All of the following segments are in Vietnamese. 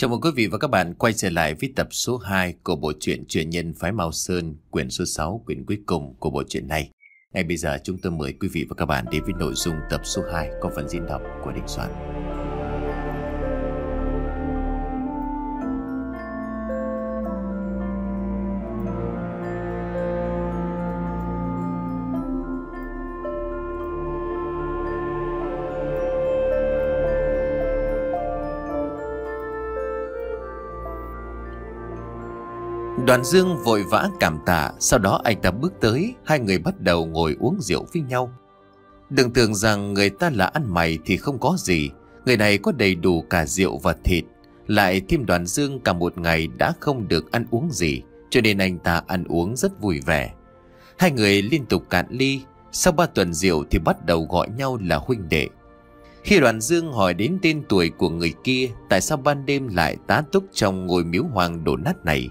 Chào mừng quý vị và các bạn quay trở lại với tập số 2 của bộ truyện Truyền nhân Phái Mao Sơn, quyển số 6, quyển cuối cùng của bộ truyện này. Ngay bây giờ chúng tôi mời quý vị và các bạn đến với nội dung tập số 2 có phần diễn đọc của Đình Soạn. Đoàn Dương vội vã cảm tạ Sau đó anh ta bước tới Hai người bắt đầu ngồi uống rượu với nhau Đừng tưởng rằng người ta là ăn mày thì không có gì Người này có đầy đủ cả rượu và thịt Lại thêm đoàn dương cả một ngày đã không được ăn uống gì Cho nên anh ta ăn uống rất vui vẻ Hai người liên tục cạn ly Sau ba tuần rượu thì bắt đầu gọi nhau là huynh đệ Khi đoàn dương hỏi đến tên tuổi của người kia Tại sao ban đêm lại tá túc trong ngôi miếu hoàng đổ nát này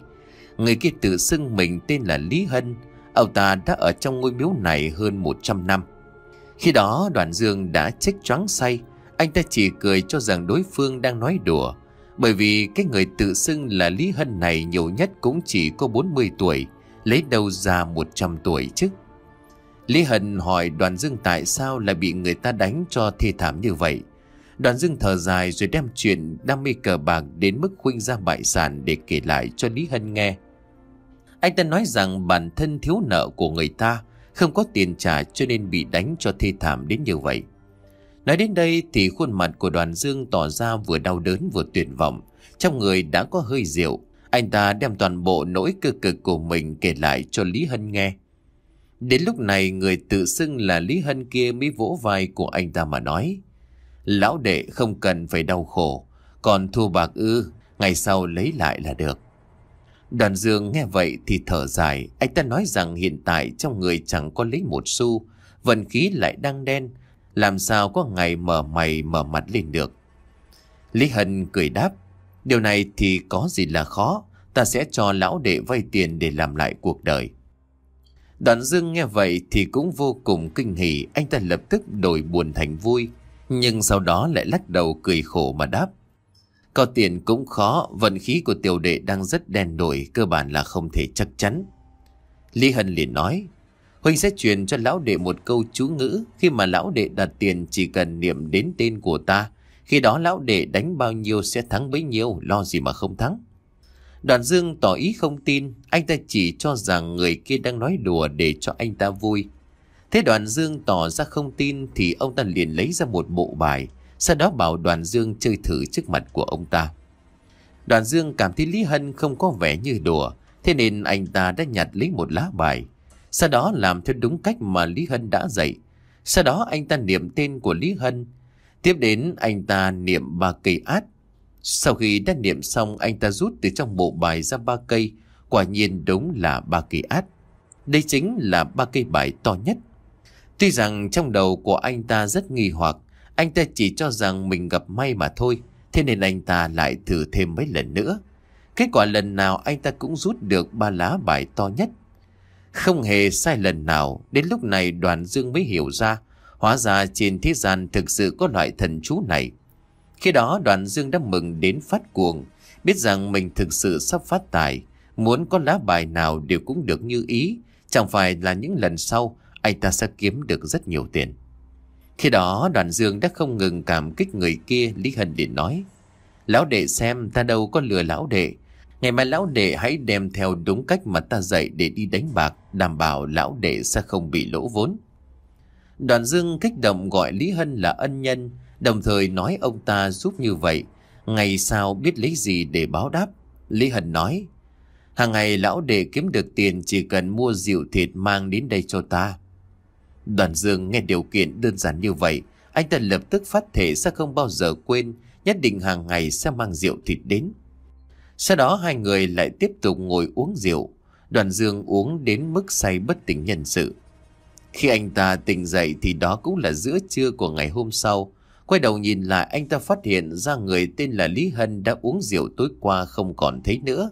Người kia tự xưng mình tên là Lý Hân Ông ta đã ở trong ngôi miếu này hơn 100 năm Khi đó đoàn dương đã chết choáng say Anh ta chỉ cười cho rằng đối phương đang nói đùa Bởi vì cái người tự xưng là Lý Hân này nhiều nhất cũng chỉ có 40 tuổi Lấy đâu ra 100 tuổi chứ Lý Hân hỏi đoàn dương tại sao lại bị người ta đánh cho thê thảm như vậy Đoàn Dương thở dài rồi đem chuyện đam mê cờ bạc đến mức khuynh ra bại sản để kể lại cho Lý Hân nghe. Anh ta nói rằng bản thân thiếu nợ của người ta Không có tiền trả cho nên bị đánh cho thê thảm đến như vậy Nói đến đây thì khuôn mặt của đoàn dương tỏ ra vừa đau đớn vừa tuyệt vọng Trong người đã có hơi rượu Anh ta đem toàn bộ nỗi cơ cực của mình kể lại cho Lý Hân nghe Đến lúc này người tự xưng là Lý Hân kia mới vỗ vai của anh ta mà nói Lão đệ không cần phải đau khổ Còn thua bạc ư Ngày sau lấy lại là được Đoàn dương nghe vậy thì thở dài, anh ta nói rằng hiện tại trong người chẳng có lấy một xu, vận khí lại đang đen, làm sao có ngày mở mày mở mặt lên được. Lý Hân cười đáp, điều này thì có gì là khó, ta sẽ cho lão đệ vay tiền để làm lại cuộc đời. Đoàn dương nghe vậy thì cũng vô cùng kinh hỉ, anh ta lập tức đổi buồn thành vui, nhưng sau đó lại lắc đầu cười khổ mà đáp. Có tiền cũng khó, vận khí của tiểu đệ đang rất đen đổi, cơ bản là không thể chắc chắn. Lý Hân liền nói, Huynh sẽ truyền cho lão đệ một câu chú ngữ, khi mà lão đệ đặt tiền chỉ cần niệm đến tên của ta, khi đó lão đệ đánh bao nhiêu sẽ thắng bấy nhiêu, lo gì mà không thắng. Đoàn Dương tỏ ý không tin, anh ta chỉ cho rằng người kia đang nói đùa để cho anh ta vui. Thế đoàn Dương tỏ ra không tin thì ông ta liền lấy ra một bộ bài, sau đó bảo đoàn dương chơi thử trước mặt của ông ta Đoàn dương cảm thấy Lý Hân không có vẻ như đùa Thế nên anh ta đã nhặt lấy một lá bài Sau đó làm theo đúng cách mà Lý Hân đã dạy Sau đó anh ta niệm tên của Lý Hân Tiếp đến anh ta niệm ba cây át Sau khi đã niệm xong anh ta rút từ trong bộ bài ra ba cây Quả nhiên đúng là ba cây át Đây chính là ba cây bài to nhất Tuy rằng trong đầu của anh ta rất nghi hoặc anh ta chỉ cho rằng mình gặp may mà thôi Thế nên anh ta lại thử thêm mấy lần nữa Kết quả lần nào anh ta cũng rút được ba lá bài to nhất Không hề sai lần nào Đến lúc này đoàn dương mới hiểu ra Hóa ra trên thế gian thực sự có loại thần chú này Khi đó đoàn dương đã mừng đến phát cuồng Biết rằng mình thực sự sắp phát tài Muốn có lá bài nào đều cũng được như ý Chẳng phải là những lần sau Anh ta sẽ kiếm được rất nhiều tiền khi đó đoàn dương đã không ngừng cảm kích người kia Lý Hân liền nói Lão đệ xem ta đâu có lừa lão đệ Ngày mai lão đệ hãy đem theo đúng cách mà ta dạy để đi đánh bạc Đảm bảo lão đệ sẽ không bị lỗ vốn Đoàn dương kích động gọi Lý Hân là ân nhân Đồng thời nói ông ta giúp như vậy Ngày sau biết lấy gì để báo đáp Lý Hân nói Hàng ngày lão đệ kiếm được tiền chỉ cần mua rượu thịt mang đến đây cho ta Đoàn Dương nghe điều kiện đơn giản như vậy, anh ta lập tức phát thể sẽ không bao giờ quên, nhất định hàng ngày sẽ mang rượu thịt đến. Sau đó hai người lại tiếp tục ngồi uống rượu, đoàn dương uống đến mức say bất tỉnh nhân sự. Khi anh ta tỉnh dậy thì đó cũng là giữa trưa của ngày hôm sau. Quay đầu nhìn lại anh ta phát hiện ra người tên là Lý Hân đã uống rượu tối qua không còn thấy nữa.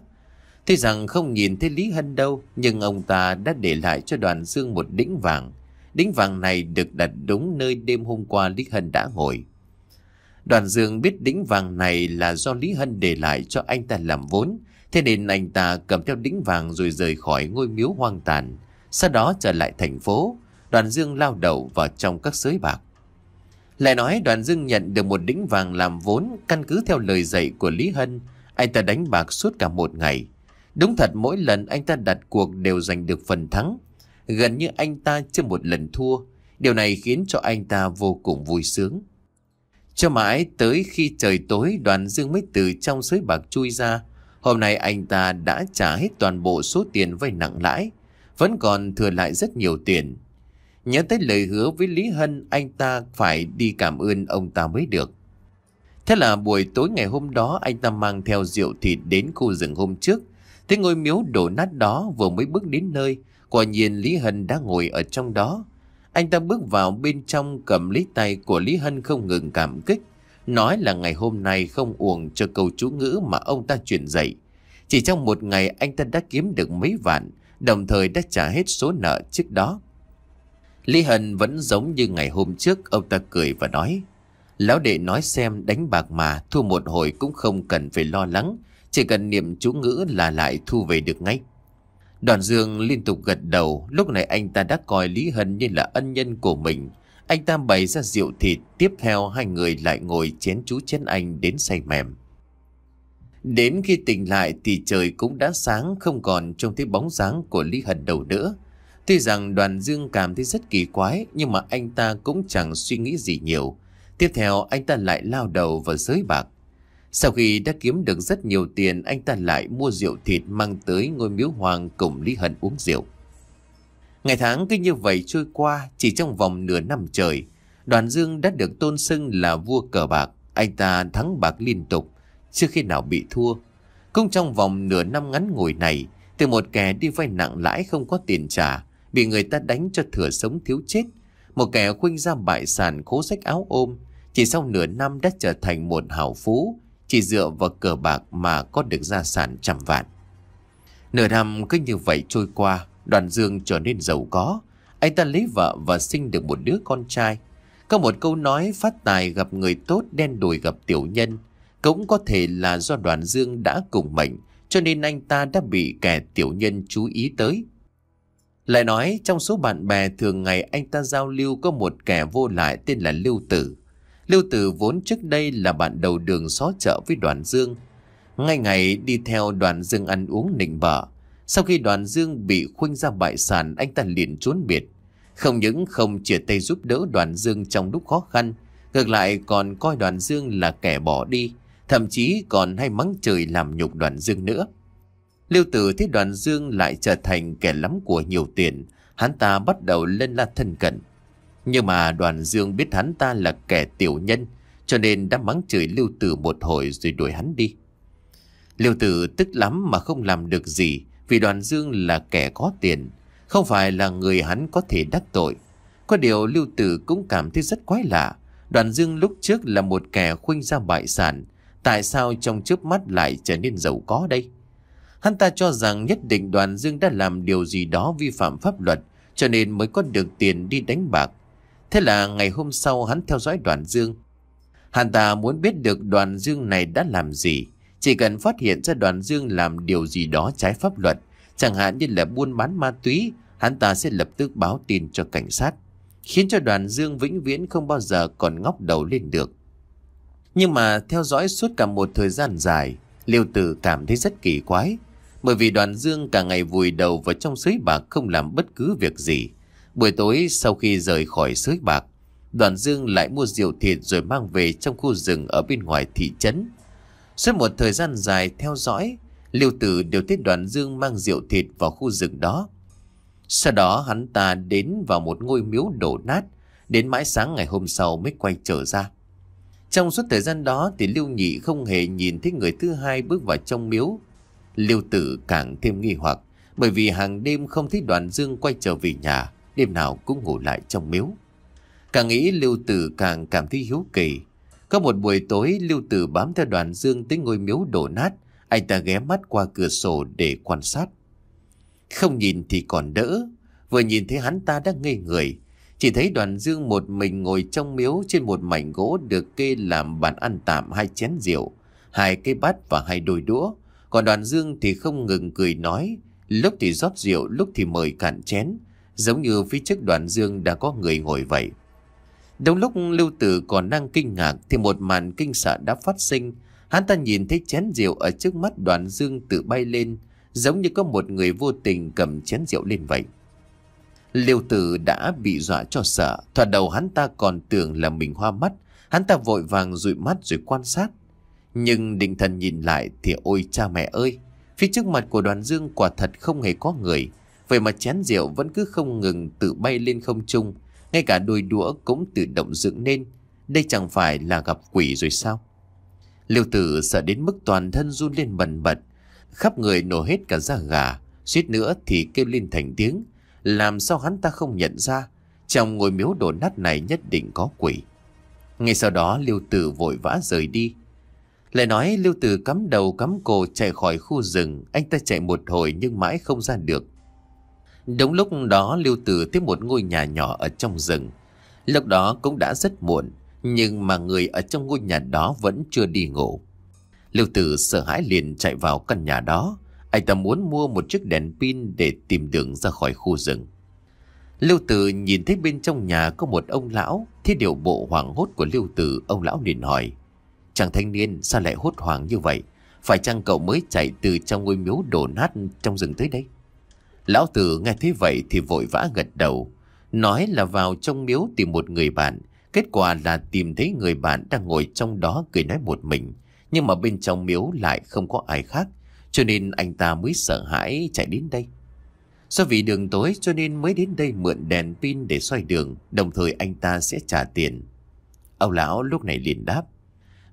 Thế rằng không nhìn thấy Lý Hân đâu, nhưng ông ta đã để lại cho đoàn dương một đĩnh vàng. Đính vàng này được đặt đúng nơi đêm hôm qua Lý Hân đã ngồi. Đoàn Dương biết đính vàng này là do Lý Hân để lại cho anh ta làm vốn, thế nên anh ta cầm theo đính vàng rồi rời khỏi ngôi miếu hoang tàn. Sau đó trở lại thành phố, đoàn Dương lao đầu vào trong các sới bạc. Lại nói đoàn Dương nhận được một đính vàng làm vốn căn cứ theo lời dạy của Lý Hân, anh ta đánh bạc suốt cả một ngày. Đúng thật mỗi lần anh ta đặt cuộc đều giành được phần thắng, Gần như anh ta chưa một lần thua Điều này khiến cho anh ta vô cùng vui sướng Cho mãi tới khi trời tối đoàn dương mới từ trong sới bạc chui ra Hôm nay anh ta đã trả hết toàn bộ số tiền vay nặng lãi Vẫn còn thừa lại rất nhiều tiền Nhớ tới lời hứa với Lý Hân Anh ta phải đi cảm ơn ông ta mới được Thế là buổi tối ngày hôm đó Anh ta mang theo rượu thịt đến khu rừng hôm trước Thế ngôi miếu đổ nát đó vừa mới bước đến nơi Quả nhiên Lý Hân đã ngồi ở trong đó. Anh ta bước vào bên trong cầm lấy tay của Lý Hân không ngừng cảm kích. Nói là ngày hôm nay không uổng cho câu chú ngữ mà ông ta truyền dạy. Chỉ trong một ngày anh ta đã kiếm được mấy vạn, đồng thời đã trả hết số nợ trước đó. Lý Hân vẫn giống như ngày hôm trước, ông ta cười và nói. Lão đệ nói xem đánh bạc mà thua một hồi cũng không cần phải lo lắng, chỉ cần niệm chú ngữ là lại thu về được ngay. Đoàn Dương liên tục gật đầu, lúc này anh ta đã coi Lý Hân như là ân nhân của mình. Anh ta bày ra rượu thịt, tiếp theo hai người lại ngồi chén chú chén anh đến say mềm. Đến khi tỉnh lại thì trời cũng đã sáng, không còn trông thấy bóng dáng của Lý Hân đầu nữa. Tuy rằng đoàn Dương cảm thấy rất kỳ quái, nhưng mà anh ta cũng chẳng suy nghĩ gì nhiều. Tiếp theo anh ta lại lao đầu vào giới bạc. Sau khi đã kiếm được rất nhiều tiền, anh ta lại mua rượu thịt mang tới ngôi miếu hoàng cùng Lý Hận uống rượu. Ngày tháng cứ như vậy trôi qua, chỉ trong vòng nửa năm trời, đoàn Dương đã được tôn xưng là vua cờ bạc. Anh ta thắng bạc liên tục, chưa khi nào bị thua. Cũng trong vòng nửa năm ngắn ngủi này, từ một kẻ đi vay nặng lãi không có tiền trả, bị người ta đánh cho thừa sống thiếu chết, một kẻ khuynh ra bại sản cố sách áo ôm, chỉ sau nửa năm đã trở thành một hảo phú, chỉ dựa vào cờ bạc mà có được gia sản trăm vạn Nửa năm cứ như vậy trôi qua Đoàn Dương trở nên giàu có Anh ta lấy vợ và sinh được một đứa con trai Có một câu nói phát tài gặp người tốt đen đùi gặp tiểu nhân Cũng có thể là do đoàn Dương đã cùng mệnh Cho nên anh ta đã bị kẻ tiểu nhân chú ý tới Lại nói trong số bạn bè thường ngày anh ta giao lưu có một kẻ vô lại tên là Lưu Tử Lưu Tử vốn trước đây là bạn đầu đường xó chợ với đoàn dương. Ngay ngày đi theo đoàn dương ăn uống nịnh bợ. Sau khi đoàn dương bị khuynh ra bại sản, anh ta liền trốn biệt. Không những không chia tay giúp đỡ đoàn dương trong lúc khó khăn, ngược lại còn coi đoàn dương là kẻ bỏ đi, thậm chí còn hay mắng trời làm nhục đoàn dương nữa. Liêu tử thấy đoàn dương lại trở thành kẻ lắm của nhiều tiền, hắn ta bắt đầu lên la thân cận. Nhưng mà đoàn dương biết hắn ta là kẻ tiểu nhân Cho nên đã mắng chửi Lưu Tử một hồi rồi đuổi hắn đi Lưu Tử tức lắm mà không làm được gì Vì đoàn dương là kẻ có tiền Không phải là người hắn có thể đắc tội Có điều Lưu Tử cũng cảm thấy rất quái lạ Đoàn dương lúc trước là một kẻ khuynh ra bại sản Tại sao trong chớp mắt lại trở nên giàu có đây? Hắn ta cho rằng nhất định đoàn dương đã làm điều gì đó vi phạm pháp luật Cho nên mới có được tiền đi đánh bạc Thế là ngày hôm sau hắn theo dõi đoàn dương. Hắn ta muốn biết được đoàn dương này đã làm gì. Chỉ cần phát hiện ra đoàn dương làm điều gì đó trái pháp luật, chẳng hạn như là buôn bán ma túy, hắn ta sẽ lập tức báo tin cho cảnh sát, khiến cho đoàn dương vĩnh viễn không bao giờ còn ngóc đầu lên được. Nhưng mà theo dõi suốt cả một thời gian dài, Liêu Tử cảm thấy rất kỳ quái, bởi vì đoàn dương cả ngày vùi đầu vào trong sới bạc không làm bất cứ việc gì. Buổi tối sau khi rời khỏi sới bạc, đoàn dương lại mua rượu thịt rồi mang về trong khu rừng ở bên ngoài thị trấn. Suốt một thời gian dài theo dõi, liêu tử đều thấy đoàn dương mang rượu thịt vào khu rừng đó. Sau đó hắn ta đến vào một ngôi miếu đổ nát, đến mãi sáng ngày hôm sau mới quay trở ra. Trong suốt thời gian đó thì Lưu Nhị không hề nhìn thấy người thứ hai bước vào trong miếu. Lưu Tử càng thêm nghi hoặc bởi vì hàng đêm không thấy đoàn dương quay trở về nhà đêm nào cũng ngủ lại trong miếu. Càng nghĩ Lưu Tử càng cảm thấy hiếu kỳ. Có một buổi tối Lưu Tử bám theo đoàn dương tới ngôi miếu đổ nát, anh ta ghé mắt qua cửa sổ để quan sát. Không nhìn thì còn đỡ, vừa nhìn thấy hắn ta đã ngây người. Chỉ thấy đoàn dương một mình ngồi trong miếu trên một mảnh gỗ được kê làm bàn ăn tạm hai chén rượu, hai cái bát và hai đôi đũa. Còn đoàn dương thì không ngừng cười nói, lúc thì rót rượu, lúc thì mời cạn chén, Giống như phía trước đoàn dương đã có người ngồi vậy Đúng lúc Lưu Tử còn đang kinh ngạc Thì một màn kinh sợ đã phát sinh Hắn ta nhìn thấy chén rượu ở trước mắt đoàn dương tự bay lên Giống như có một người vô tình cầm chén rượu lên vậy Liêu tử đã bị dọa cho sợ Thoạt đầu hắn ta còn tưởng là mình hoa mắt Hắn ta vội vàng dụi mắt rồi quan sát Nhưng định thần nhìn lại thì ôi cha mẹ ơi Phía trước mặt của đoàn dương quả thật không hề có người Vậy mà chén rượu vẫn cứ không ngừng tự bay lên không trung Ngay cả đôi đũa cũng tự động dựng nên Đây chẳng phải là gặp quỷ rồi sao Liêu tử sợ đến mức toàn thân run lên bần bật Khắp người nổ hết cả da gà Suýt nữa thì kêu lên thành tiếng Làm sao hắn ta không nhận ra Trong ngôi miếu đổ nát này nhất định có quỷ Ngay sau đó liêu tử vội vã rời đi lại nói liêu Tử cắm đầu cắm cổ chạy khỏi khu rừng Anh ta chạy một hồi nhưng mãi không ra được Đúng lúc đó Lưu Tử tới một ngôi nhà nhỏ ở trong rừng. Lúc đó cũng đã rất muộn, nhưng mà người ở trong ngôi nhà đó vẫn chưa đi ngủ. Lưu Tử sợ hãi liền chạy vào căn nhà đó. Anh ta muốn mua một chiếc đèn pin để tìm đường ra khỏi khu rừng. Lưu Tử nhìn thấy bên trong nhà có một ông lão, thế điều bộ hoảng hốt của Lưu Tử, ông lão liền hỏi. Chàng thanh niên sao lại hốt hoảng như vậy? Phải chăng cậu mới chạy từ trong ngôi miếu đổ nát trong rừng tới đây? Lão tử nghe thế vậy thì vội vã gật đầu. Nói là vào trong miếu tìm một người bạn. Kết quả là tìm thấy người bạn đang ngồi trong đó cười nói một mình. Nhưng mà bên trong miếu lại không có ai khác. Cho nên anh ta mới sợ hãi chạy đến đây. Do vì đường tối cho nên mới đến đây mượn đèn pin để xoay đường. Đồng thời anh ta sẽ trả tiền. Ông lão lúc này liền đáp.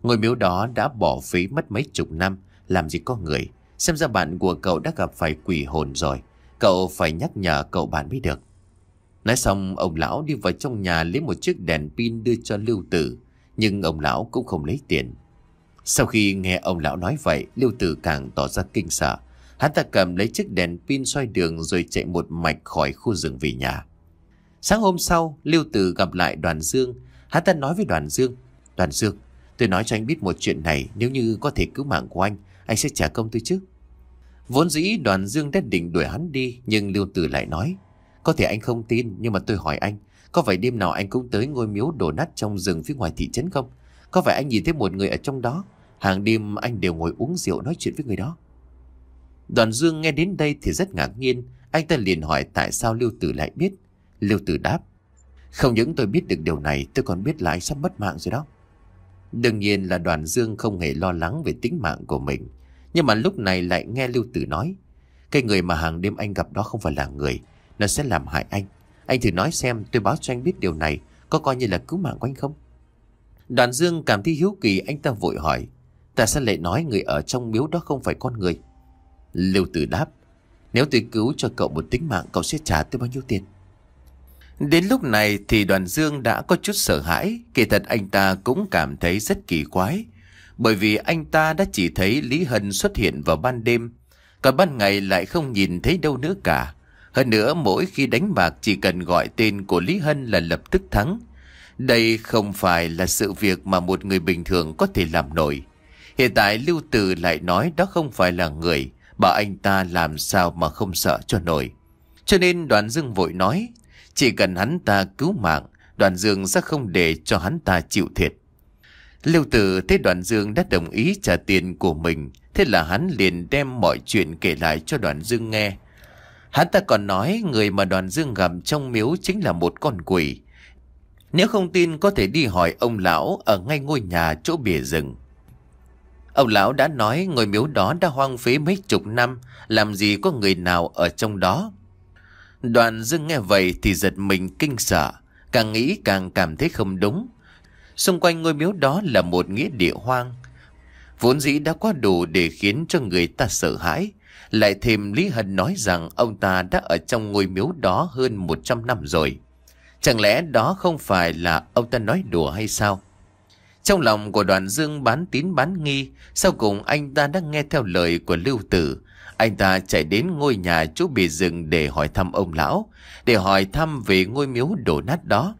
Ngôi miếu đó đã bỏ phí mất mấy chục năm. Làm gì có người. Xem ra bạn của cậu đã gặp phải quỷ hồn rồi. Cậu phải nhắc nhở cậu bạn mới được Nói xong ông lão đi vào trong nhà lấy một chiếc đèn pin đưa cho Lưu Tử Nhưng ông lão cũng không lấy tiền Sau khi nghe ông lão nói vậy Lưu Tử càng tỏ ra kinh sợ Hắn ta cầm lấy chiếc đèn pin xoay đường rồi chạy một mạch khỏi khu rừng về nhà Sáng hôm sau Lưu Tử gặp lại đoàn Dương Hắn ta nói với đoàn Dương Đoàn Dương tôi nói cho anh biết một chuyện này Nếu như có thể cứu mạng của anh Anh sẽ trả công tôi trước. Vốn dĩ đoàn dương đã định đuổi hắn đi Nhưng Lưu Tử lại nói Có thể anh không tin nhưng mà tôi hỏi anh Có phải đêm nào anh cũng tới ngôi miếu đổ nát trong rừng phía ngoài thị trấn không Có phải anh nhìn thấy một người ở trong đó Hàng đêm anh đều ngồi uống rượu nói chuyện với người đó Đoàn dương nghe đến đây thì rất ngạc nhiên Anh ta liền hỏi tại sao Lưu Tử lại biết Lưu Tử đáp Không những tôi biết được điều này Tôi còn biết là anh sắp mất mạng rồi đó Đương nhiên là đoàn dương không hề lo lắng về tính mạng của mình nhưng mà lúc này lại nghe Lưu Tử nói Cái người mà hàng đêm anh gặp đó không phải là người Nó sẽ làm hại anh Anh thử nói xem tôi báo cho anh biết điều này Có coi như là cứu mạng của anh không Đoàn Dương cảm thấy hiếu kỳ anh ta vội hỏi Tại sao lại nói người ở trong miếu đó không phải con người Lưu Tử đáp Nếu tôi cứu cho cậu một tính mạng Cậu sẽ trả tôi bao nhiêu tiền Đến lúc này thì đoàn Dương đã có chút sợ hãi Kỳ thật anh ta cũng cảm thấy rất kỳ quái bởi vì anh ta đã chỉ thấy Lý Hân xuất hiện vào ban đêm, còn ban ngày lại không nhìn thấy đâu nữa cả. Hơn nữa mỗi khi đánh bạc chỉ cần gọi tên của Lý Hân là lập tức thắng. Đây không phải là sự việc mà một người bình thường có thể làm nổi. Hiện tại Lưu Từ lại nói đó không phải là người, bảo anh ta làm sao mà không sợ cho nổi. Cho nên đoàn dương vội nói, chỉ cần hắn ta cứu mạng, đoàn dương sẽ không để cho hắn ta chịu thiệt. Lưu Tử thấy Đoàn Dương đã đồng ý trả tiền của mình, thế là hắn liền đem mọi chuyện kể lại cho Đoàn Dương nghe. Hắn ta còn nói người mà Đoàn Dương gặp trong miếu chính là một con quỷ. Nếu không tin có thể đi hỏi ông lão ở ngay ngôi nhà chỗ bìa rừng. Ông lão đã nói ngôi miếu đó đã hoang phí mấy chục năm, làm gì có người nào ở trong đó. Đoàn Dương nghe vậy thì giật mình kinh sợ, càng nghĩ càng cảm thấy không đúng. Xung quanh ngôi miếu đó là một nghĩa địa hoang. Vốn dĩ đã quá đủ để khiến cho người ta sợ hãi. Lại thêm Lý Hân nói rằng ông ta đã ở trong ngôi miếu đó hơn 100 năm rồi. Chẳng lẽ đó không phải là ông ta nói đùa hay sao? Trong lòng của đoàn dương bán tín bán nghi, sau cùng anh ta đã nghe theo lời của lưu tử. Anh ta chạy đến ngôi nhà chú bị rừng để hỏi thăm ông lão, để hỏi thăm về ngôi miếu đổ nát đó.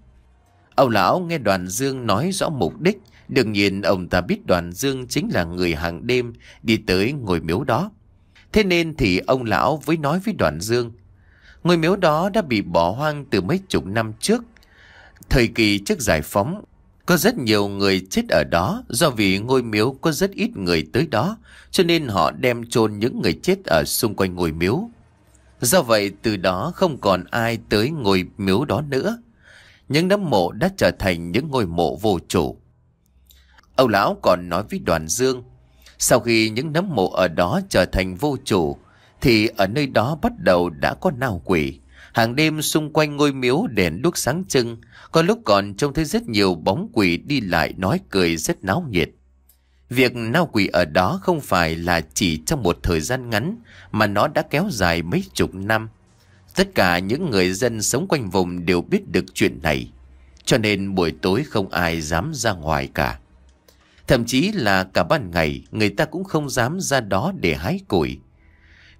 Ông lão nghe đoàn dương nói rõ mục đích Đương nhiên ông ta biết đoàn dương chính là người hàng đêm Đi tới ngôi miếu đó Thế nên thì ông lão với nói với đoàn dương Ngôi miếu đó đã bị bỏ hoang từ mấy chục năm trước Thời kỳ trước giải phóng Có rất nhiều người chết ở đó Do vì ngôi miếu có rất ít người tới đó Cho nên họ đem chôn những người chết ở xung quanh ngôi miếu Do vậy từ đó không còn ai tới ngôi miếu đó nữa những nấm mộ đã trở thành những ngôi mộ vô chủ Âu lão còn nói với đoàn dương Sau khi những nấm mộ ở đó trở thành vô chủ Thì ở nơi đó bắt đầu đã có nao quỷ Hàng đêm xung quanh ngôi miếu đèn đuốc sáng trưng Có lúc còn trông thấy rất nhiều bóng quỷ đi lại nói cười rất náo nhiệt Việc nao quỷ ở đó không phải là chỉ trong một thời gian ngắn Mà nó đã kéo dài mấy chục năm Tất cả những người dân sống quanh vùng đều biết được chuyện này. Cho nên buổi tối không ai dám ra ngoài cả. Thậm chí là cả ban ngày người ta cũng không dám ra đó để hái củi.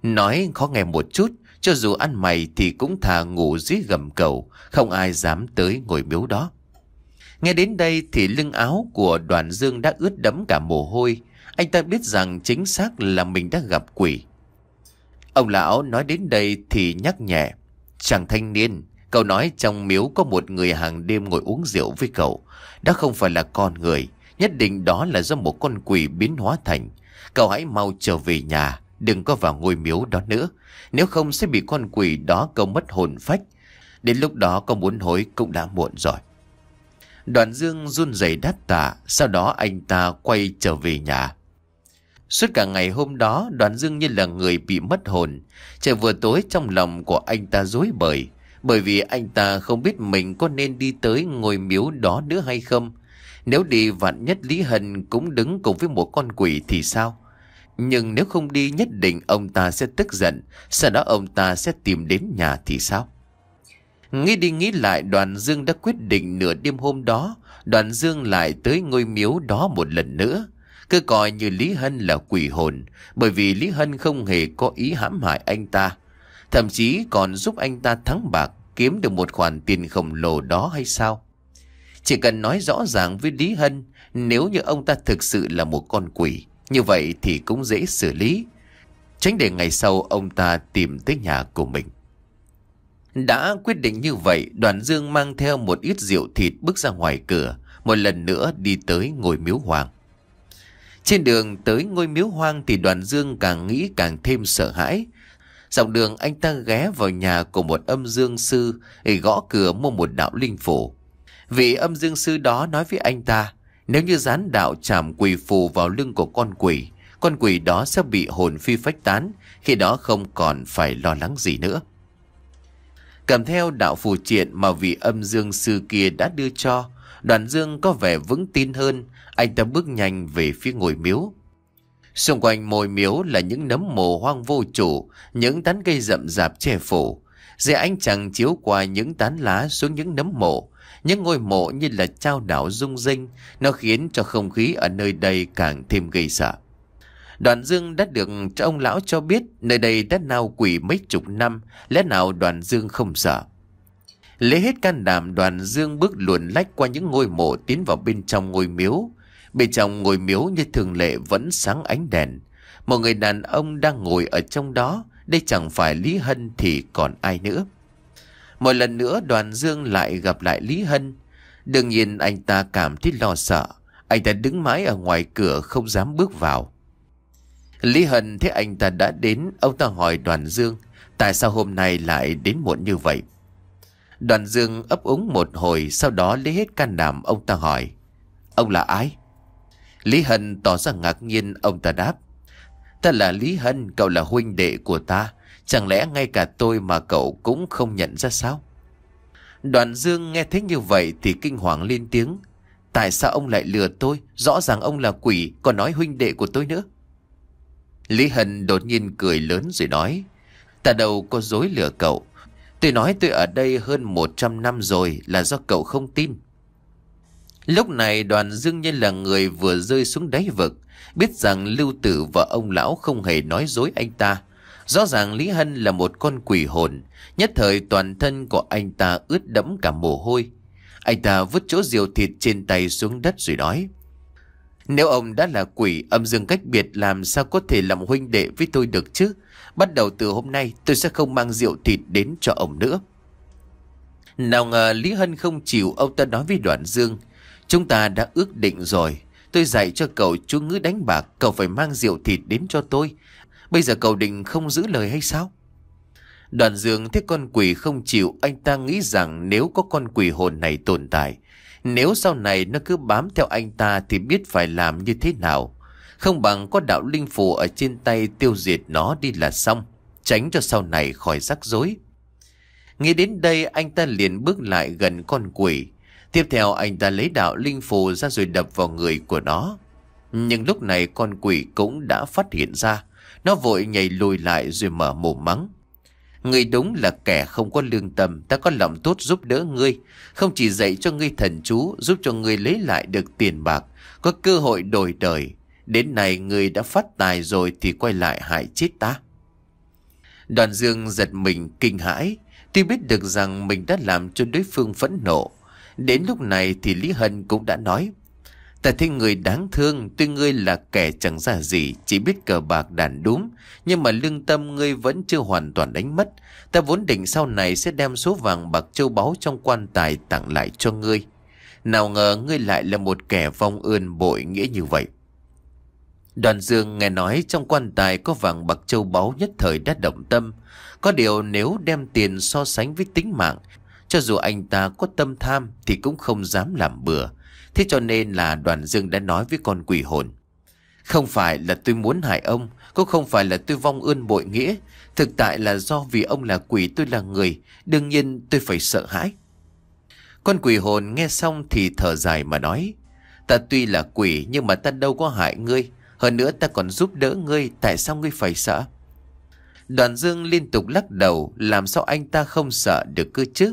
Nói khó nghe một chút, cho dù ăn mày thì cũng thà ngủ dưới gầm cầu, không ai dám tới ngồi miếu đó. Nghe đến đây thì lưng áo của đoàn dương đã ướt đẫm cả mồ hôi. Anh ta biết rằng chính xác là mình đã gặp quỷ. Ông lão nói đến đây thì nhắc nhẹ. Chàng thanh niên, cậu nói trong miếu có một người hàng đêm ngồi uống rượu với cậu. Đó không phải là con người, nhất định đó là do một con quỷ biến hóa thành. Cậu hãy mau trở về nhà, đừng có vào ngôi miếu đó nữa. Nếu không sẽ bị con quỷ đó câu mất hồn phách. Đến lúc đó có muốn hối cũng đã muộn rồi. Đoàn Dương run rẩy đáp tạ, sau đó anh ta quay trở về nhà. Suốt cả ngày hôm đó đoàn dương như là người bị mất hồn Trời vừa tối trong lòng của anh ta dối bời Bởi vì anh ta không biết mình có nên đi tới ngôi miếu đó nữa hay không Nếu đi vạn nhất Lý Hân cũng đứng cùng với một con quỷ thì sao Nhưng nếu không đi nhất định ông ta sẽ tức giận Sau đó ông ta sẽ tìm đến nhà thì sao Nghĩ đi nghĩ lại đoàn dương đã quyết định nửa đêm hôm đó Đoàn dương lại tới ngôi miếu đó một lần nữa cứ coi như Lý Hân là quỷ hồn Bởi vì Lý Hân không hề có ý hãm hại anh ta Thậm chí còn giúp anh ta thắng bạc Kiếm được một khoản tiền khổng lồ đó hay sao Chỉ cần nói rõ ràng với Lý Hân Nếu như ông ta thực sự là một con quỷ Như vậy thì cũng dễ xử lý Tránh để ngày sau ông ta tìm tới nhà của mình đã quyết định như vậy, đoàn dương mang theo một ít rượu thịt bước ra ngoài cửa, một lần nữa đi tới ngôi miếu hoàng. Trên đường tới ngôi miếu hoang thì đoàn dương càng nghĩ càng thêm sợ hãi. Dọc đường anh ta ghé vào nhà của một âm dương sư để gõ cửa mua một đạo linh phủ. Vị âm dương sư đó nói với anh ta, nếu như dán đạo chạm quỷ phù vào lưng của con quỷ, con quỷ đó sẽ bị hồn phi phách tán, khi đó không còn phải lo lắng gì nữa. Cầm theo đạo phù triện mà vị âm dương sư kia đã đưa cho, đoàn dương có vẻ vững tin hơn, anh ta bước nhanh về phía ngôi miếu. Xung quanh mồi miếu là những nấm mồ hoang vô chủ, những tán cây rậm rạp che phủ. Dưới ánh trăng chiếu qua những tán lá xuống những nấm mộ, những ngôi mộ như là trao đảo rung rinh, nó khiến cho không khí ở nơi đây càng thêm gây sợ. Đoàn Dương đã được cho ông lão cho biết nơi đây đã nao quỷ mấy chục năm, lẽ nào đoàn Dương không sợ. Lấy hết can đảm đoàn Dương bước luồn lách qua những ngôi mộ tiến vào bên trong ngôi miếu, Bên trong ngồi miếu như thường lệ vẫn sáng ánh đèn. Một người đàn ông đang ngồi ở trong đó, đây chẳng phải Lý Hân thì còn ai nữa. Một lần nữa đoàn dương lại gặp lại Lý Hân. Đương nhiên anh ta cảm thấy lo sợ. Anh ta đứng mãi ở ngoài cửa không dám bước vào. Lý Hân thấy anh ta đã đến, ông ta hỏi đoàn dương tại sao hôm nay lại đến muộn như vậy. Đoàn dương ấp úng một hồi, sau đó lấy hết can đảm ông ta hỏi. Ông là ai? Lý Hân tỏ ra ngạc nhiên ông ta đáp Ta là Lý Hân, cậu là huynh đệ của ta Chẳng lẽ ngay cả tôi mà cậu cũng không nhận ra sao Đoàn Dương nghe thấy như vậy thì kinh hoàng lên tiếng Tại sao ông lại lừa tôi Rõ ràng ông là quỷ Còn nói huynh đệ của tôi nữa Lý Hân đột nhiên cười lớn rồi nói Ta đâu có dối lừa cậu Tôi nói tôi ở đây hơn 100 năm rồi Là do cậu không tin Lúc này đoàn dương nhân là người vừa rơi xuống đáy vực Biết rằng lưu tử và ông lão không hề nói dối anh ta Rõ ràng Lý Hân là một con quỷ hồn Nhất thời toàn thân của anh ta ướt đẫm cả mồ hôi Anh ta vứt chỗ diều thịt trên tay xuống đất rồi nói Nếu ông đã là quỷ âm dương cách biệt làm sao có thể làm huynh đệ với tôi được chứ Bắt đầu từ hôm nay tôi sẽ không mang rượu thịt đến cho ông nữa Nào ngờ Lý Hân không chịu ông ta nói với đoàn dương Chúng ta đã ước định rồi. Tôi dạy cho cậu chú ngữ đánh bạc, cậu phải mang rượu thịt đến cho tôi. Bây giờ cậu định không giữ lời hay sao? Đoàn dương thấy con quỷ không chịu, anh ta nghĩ rằng nếu có con quỷ hồn này tồn tại, nếu sau này nó cứ bám theo anh ta thì biết phải làm như thế nào. Không bằng có đạo linh phù ở trên tay tiêu diệt nó đi là xong, tránh cho sau này khỏi rắc rối. Nghĩ đến đây anh ta liền bước lại gần con quỷ, Tiếp theo anh ta lấy đạo linh phù ra rồi đập vào người của nó. Nhưng lúc này con quỷ cũng đã phát hiện ra. Nó vội nhảy lùi lại rồi mở mồm mắng. người đúng là kẻ không có lương tâm, ta có lòng tốt giúp đỡ ngươi. Không chỉ dạy cho ngươi thần chú, giúp cho ngươi lấy lại được tiền bạc, có cơ hội đổi đời. Đến này ngươi đã phát tài rồi thì quay lại hại chết ta. Đoàn Dương giật mình kinh hãi, tuy biết được rằng mình đã làm cho đối phương phẫn nộ. Đến lúc này thì Lý Hân cũng đã nói Ta thấy người đáng thương Tuy ngươi là kẻ chẳng ra gì Chỉ biết cờ bạc đàn đúng Nhưng mà lương tâm ngươi vẫn chưa hoàn toàn đánh mất Ta vốn định sau này sẽ đem số vàng bạc châu báu Trong quan tài tặng lại cho ngươi Nào ngờ ngươi lại là một kẻ vong ơn bội nghĩa như vậy Đoàn Dương nghe nói trong quan tài có vàng bạc châu báu nhất thời đã động tâm. Có điều nếu đem tiền so sánh với tính mạng cho dù anh ta có tâm tham thì cũng không dám làm bừa. Thế cho nên là đoàn dương đã nói với con quỷ hồn. Không phải là tôi muốn hại ông, cũng không phải là tôi vong ơn bội nghĩa. Thực tại là do vì ông là quỷ tôi là người, đương nhiên tôi phải sợ hãi. Con quỷ hồn nghe xong thì thở dài mà nói. Ta tuy là quỷ nhưng mà ta đâu có hại ngươi. Hơn nữa ta còn giúp đỡ ngươi, tại sao ngươi phải sợ? Đoàn Dương liên tục lắc đầu, làm sao anh ta không sợ được cơ chứ?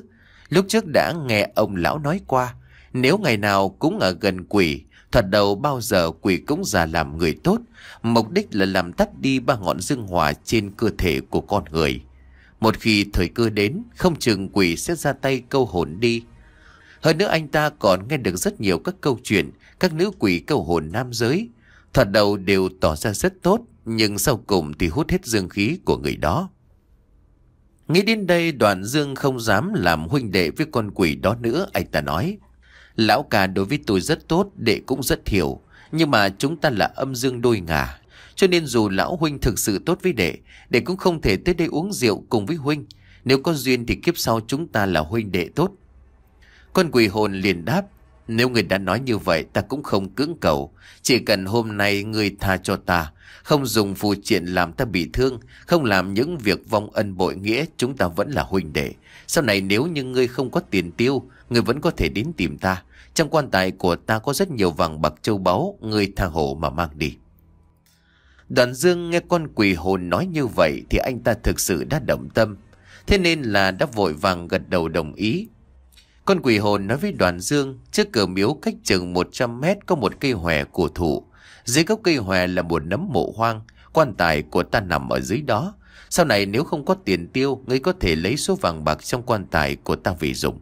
Lúc trước đã nghe ông lão nói qua, nếu ngày nào cũng ở gần quỷ, thật đầu bao giờ quỷ cũng già làm người tốt, mục đích là làm tắt đi ba ngọn dương hòa trên cơ thể của con người. Một khi thời cơ đến, không chừng quỷ sẽ ra tay câu hồn đi. Hơn nữa anh ta còn nghe được rất nhiều các câu chuyện, các nữ quỷ câu hồn nam giới. Thoạt đầu đều tỏ ra rất tốt, nhưng sau cùng thì hút hết dương khí của người đó. Nghĩ đến đây đoàn dương không dám làm huynh đệ với con quỷ đó nữa Anh ta nói Lão ca đối với tôi rất tốt Đệ cũng rất hiểu Nhưng mà chúng ta là âm dương đôi ngả Cho nên dù lão huynh thực sự tốt với đệ Đệ cũng không thể tới đây uống rượu cùng với huynh Nếu có duyên thì kiếp sau chúng ta là huynh đệ tốt Con quỷ hồn liền đáp nếu người đã nói như vậy ta cũng không cưỡng cầu Chỉ cần hôm nay người tha cho ta Không dùng phù triện làm ta bị thương Không làm những việc vong ân bội nghĩa Chúng ta vẫn là huynh đệ Sau này nếu như ngươi không có tiền tiêu Ngươi vẫn có thể đến tìm ta Trong quan tài của ta có rất nhiều vàng bạc châu báu Ngươi tha hộ mà mang đi Đoàn Dương nghe con quỷ hồn nói như vậy Thì anh ta thực sự đã động tâm Thế nên là đã vội vàng gật đầu đồng ý con quỷ hồn nói với đoàn dương, trước cửa miếu cách chừng 100 mét có một cây hòe cổ thụ. Dưới gốc cây hòe là một nấm mộ hoang, quan tài của ta nằm ở dưới đó. Sau này nếu không có tiền tiêu, ngươi có thể lấy số vàng bạc trong quan tài của ta vì dùng.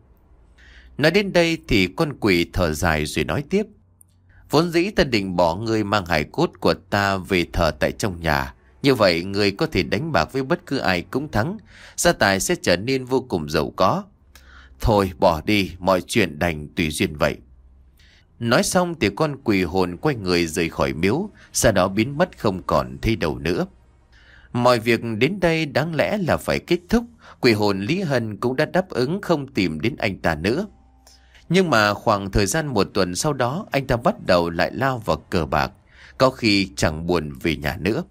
Nói đến đây thì con quỷ thở dài rồi nói tiếp. Vốn dĩ ta định bỏ ngươi mang hải cốt của ta về thờ tại trong nhà. Như vậy người có thể đánh bạc với bất cứ ai cũng thắng Gia tài sẽ trở nên vô cùng giàu có Thôi bỏ đi, mọi chuyện đành tùy duyên vậy. Nói xong thì con quỷ hồn quay người rời khỏi miếu, sau đó biến mất không còn thấy đầu nữa. Mọi việc đến đây đáng lẽ là phải kết thúc, quỷ hồn Lý Hân cũng đã đáp ứng không tìm đến anh ta nữa. Nhưng mà khoảng thời gian một tuần sau đó anh ta bắt đầu lại lao vào cờ bạc, có khi chẳng buồn về nhà nữa.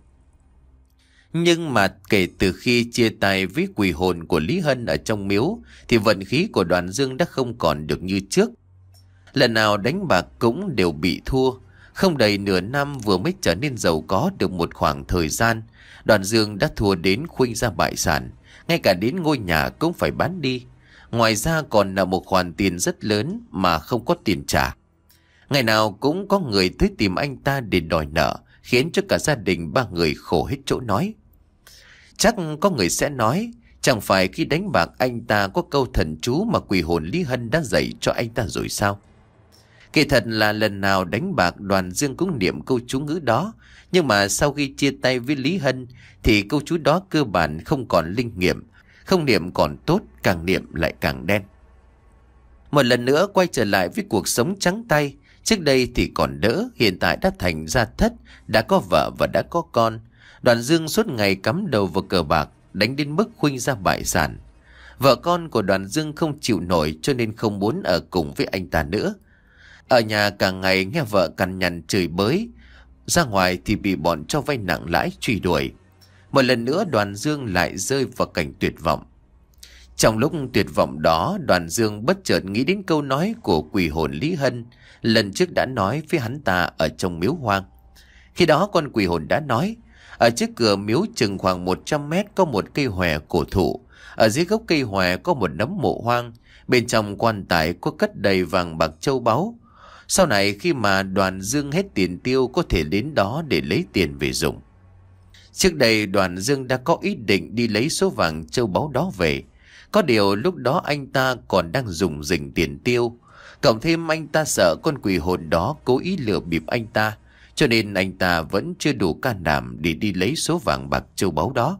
Nhưng mà kể từ khi chia tay với quỷ hồn của Lý Hân ở trong miếu thì vận khí của đoàn dương đã không còn được như trước. Lần nào đánh bạc cũng đều bị thua. Không đầy nửa năm vừa mới trở nên giàu có được một khoảng thời gian, đoàn dương đã thua đến khuynh ra bại sản, ngay cả đến ngôi nhà cũng phải bán đi. Ngoài ra còn là một khoản tiền rất lớn mà không có tiền trả. Ngày nào cũng có người tới tìm anh ta để đòi nợ, khiến cho cả gia đình ba người khổ hết chỗ nói. Chắc có người sẽ nói Chẳng phải khi đánh bạc anh ta có câu thần chú Mà quỷ hồn Lý Hân đã dạy cho anh ta rồi sao Kỳ thật là lần nào đánh bạc đoàn dương cũng niệm câu chú ngữ đó Nhưng mà sau khi chia tay với Lý Hân Thì câu chú đó cơ bản không còn linh nghiệm Không niệm còn tốt càng niệm lại càng đen Một lần nữa quay trở lại với cuộc sống trắng tay Trước đây thì còn đỡ Hiện tại đã thành ra thất Đã có vợ và đã có con Đoàn Dương suốt ngày cắm đầu vào cờ bạc, đánh đến mức khuynh ra bại sản. Vợ con của đoàn Dương không chịu nổi cho nên không muốn ở cùng với anh ta nữa. Ở nhà cả ngày nghe vợ cằn nhằn chửi bới, ra ngoài thì bị bọn cho vay nặng lãi truy đuổi. Một lần nữa đoàn Dương lại rơi vào cảnh tuyệt vọng. Trong lúc tuyệt vọng đó, đoàn Dương bất chợt nghĩ đến câu nói của quỷ hồn Lý Hân, lần trước đã nói với hắn ta ở trong miếu hoang. Khi đó con quỷ hồn đã nói, ở trước cửa miếu chừng khoảng 100 mét có một cây hòe cổ thụ. Ở dưới gốc cây hòe có một nấm mộ hoang. Bên trong quan tài có cất đầy vàng bạc châu báu. Sau này khi mà đoàn dương hết tiền tiêu có thể đến đó để lấy tiền về dùng. Trước đây đoàn dương đã có ý định đi lấy số vàng châu báu đó về. Có điều lúc đó anh ta còn đang dùng dình tiền tiêu. Cộng thêm anh ta sợ con quỷ hồn đó cố ý lừa bịp anh ta cho nên anh ta vẫn chưa đủ can đảm để đi lấy số vàng bạc châu báu đó.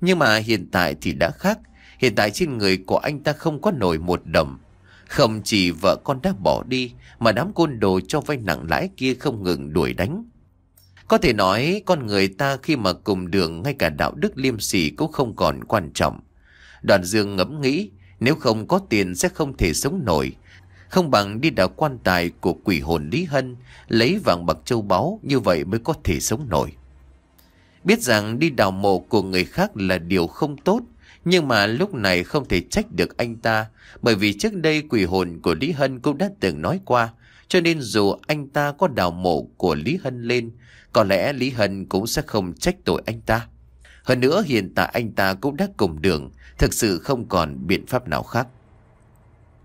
Nhưng mà hiện tại thì đã khác. Hiện tại trên người của anh ta không có nổi một đồng. Không chỉ vợ con đã bỏ đi mà đám côn đồ cho vay nặng lãi kia không ngừng đuổi đánh. Có thể nói con người ta khi mà cùng đường ngay cả đạo đức liêm sỉ cũng không còn quan trọng. Đoàn Dương ngẫm nghĩ nếu không có tiền sẽ không thể sống nổi. Không bằng đi đào quan tài của quỷ hồn Lý Hân, lấy vàng bạc châu báu như vậy mới có thể sống nổi. Biết rằng đi đào mộ của người khác là điều không tốt, nhưng mà lúc này không thể trách được anh ta, bởi vì trước đây quỷ hồn của Lý Hân cũng đã từng nói qua, cho nên dù anh ta có đào mộ của Lý Hân lên, có lẽ Lý Hân cũng sẽ không trách tội anh ta. Hơn nữa hiện tại anh ta cũng đã cùng đường, thực sự không còn biện pháp nào khác.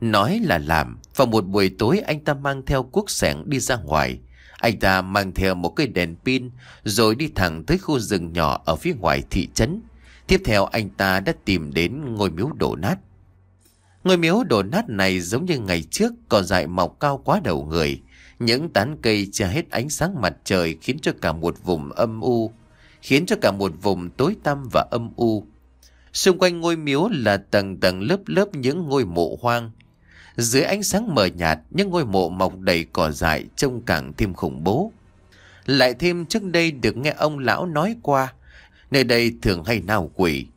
Nói là làm, vào một buổi tối anh ta mang theo cuốc sẻng đi ra ngoài. Anh ta mang theo một cây đèn pin rồi đi thẳng tới khu rừng nhỏ ở phía ngoài thị trấn. Tiếp theo anh ta đã tìm đến ngôi miếu đổ nát. Ngôi miếu đổ nát này giống như ngày trước còn dại mọc cao quá đầu người. Những tán cây che hết ánh sáng mặt trời khiến cho cả một vùng âm u, khiến cho cả một vùng tối tăm và âm u. Xung quanh ngôi miếu là tầng tầng lớp lớp những ngôi mộ hoang, dưới ánh sáng mờ nhạt, những ngôi mộ mọc đầy cỏ dại trông càng thêm khủng bố. Lại thêm trước đây được nghe ông lão nói qua, nơi đây thường hay nào quỷ.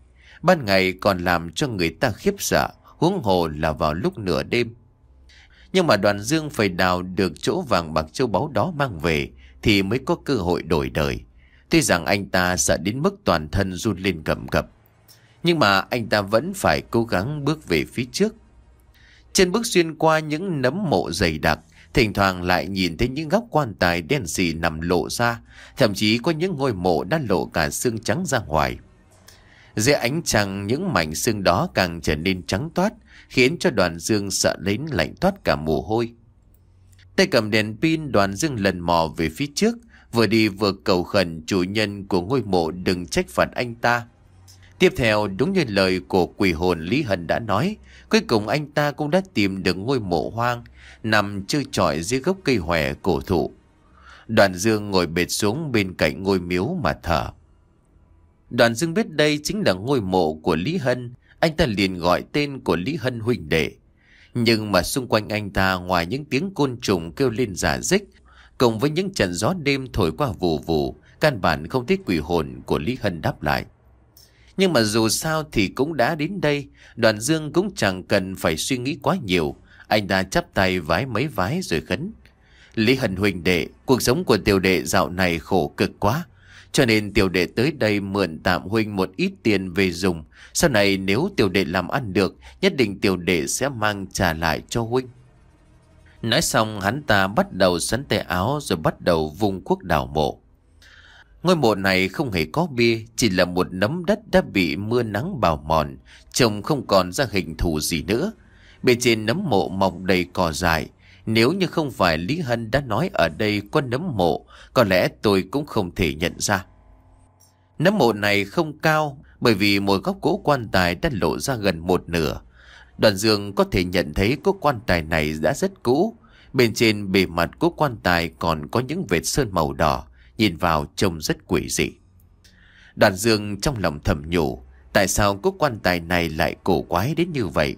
Ban ngày còn làm cho người ta khiếp sợ, huống hồ là vào lúc nửa đêm. Nhưng mà đoàn dương phải đào được chỗ vàng bạc châu báu đó mang về thì mới có cơ hội đổi đời. Tuy rằng anh ta sợ đến mức toàn thân run lên cầm cập. Nhưng mà anh ta vẫn phải cố gắng bước về phía trước. Trên bước xuyên qua những nấm mộ dày đặc, thỉnh thoảng lại nhìn thấy những góc quan tài đen xì nằm lộ ra, thậm chí có những ngôi mộ đã lộ cả xương trắng ra ngoài. Dưới ánh trăng những mảnh xương đó càng trở nên trắng toát, khiến cho đoàn dương sợ đến lạnh toát cả mồ hôi. Tay cầm đèn pin đoàn dương lần mò về phía trước, vừa đi vừa cầu khẩn chủ nhân của ngôi mộ đừng trách phạt anh ta. Tiếp theo đúng như lời của quỷ hồn Lý Hân đã nói, Cuối cùng anh ta cũng đã tìm được ngôi mộ hoang nằm trơ trọi dưới gốc cây hòe cổ thụ. Đoàn Dương ngồi bệt xuống bên cạnh ngôi miếu mà thở. Đoàn Dương biết đây chính là ngôi mộ của Lý Hân, anh ta liền gọi tên của Lý Hân huynh đệ. Nhưng mà xung quanh anh ta ngoài những tiếng côn trùng kêu lên giả dích, cùng với những trận gió đêm thổi qua vù vù, căn bản không thấy quỷ hồn của Lý Hân đáp lại. Nhưng mà dù sao thì cũng đã đến đây, đoàn dương cũng chẳng cần phải suy nghĩ quá nhiều. Anh ta chắp tay vái mấy vái rồi khấn. Lý Hân huynh đệ, cuộc sống của tiểu đệ dạo này khổ cực quá. Cho nên tiểu đệ tới đây mượn tạm huynh một ít tiền về dùng. Sau này nếu tiểu đệ làm ăn được, nhất định tiểu đệ sẽ mang trả lại cho huynh. Nói xong hắn ta bắt đầu sắn tay áo rồi bắt đầu vùng quốc đảo mộ. Ngôi mộ này không hề có bia, chỉ là một nấm đất đã bị mưa nắng bào mòn, trông không còn ra hình thù gì nữa. Bên trên nấm mộ mọc đầy cỏ dại, nếu như không phải Lý Hân đã nói ở đây có nấm mộ, có lẽ tôi cũng không thể nhận ra. Nấm mộ này không cao, bởi vì một góc gỗ quan tài đã lộ ra gần một nửa. Đoàn dương có thể nhận thấy cỗ quan tài này đã rất cũ, bên trên bề mặt của quan tài còn có những vệt sơn màu đỏ nhìn vào trông rất quỷ dị. Đoàn dương trong lòng thầm nhủ, tại sao cốt quan tài này lại cổ quái đến như vậy?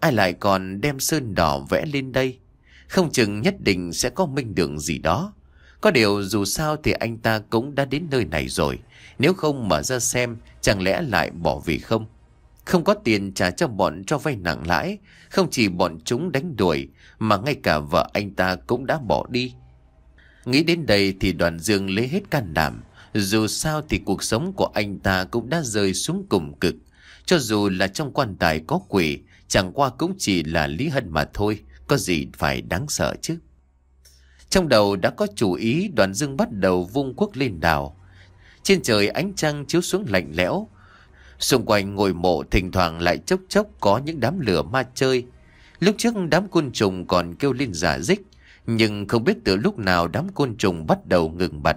Ai lại còn đem sơn đỏ vẽ lên đây? Không chừng nhất định sẽ có minh đường gì đó. Có điều dù sao thì anh ta cũng đã đến nơi này rồi. Nếu không mở ra xem chẳng lẽ lại bỏ vì không? Không có tiền trả cho bọn cho vay nặng lãi. Không chỉ bọn chúng đánh đuổi mà ngay cả vợ anh ta cũng đã bỏ đi. Nghĩ đến đây thì đoàn dương lấy hết can đảm. Dù sao thì cuộc sống của anh ta cũng đã rơi xuống cùng cực. Cho dù là trong quan tài có quỷ, chẳng qua cũng chỉ là Lý hận mà thôi. Có gì phải đáng sợ chứ? Trong đầu đã có chủ ý đoàn dương bắt đầu vung quốc lên đảo. Trên trời ánh trăng chiếu xuống lạnh lẽo. Xung quanh ngồi mộ thỉnh thoảng lại chốc chốc có những đám lửa ma chơi. Lúc trước đám côn trùng còn kêu lên giả dích. Nhưng không biết từ lúc nào đám côn trùng bắt đầu ngừng bật.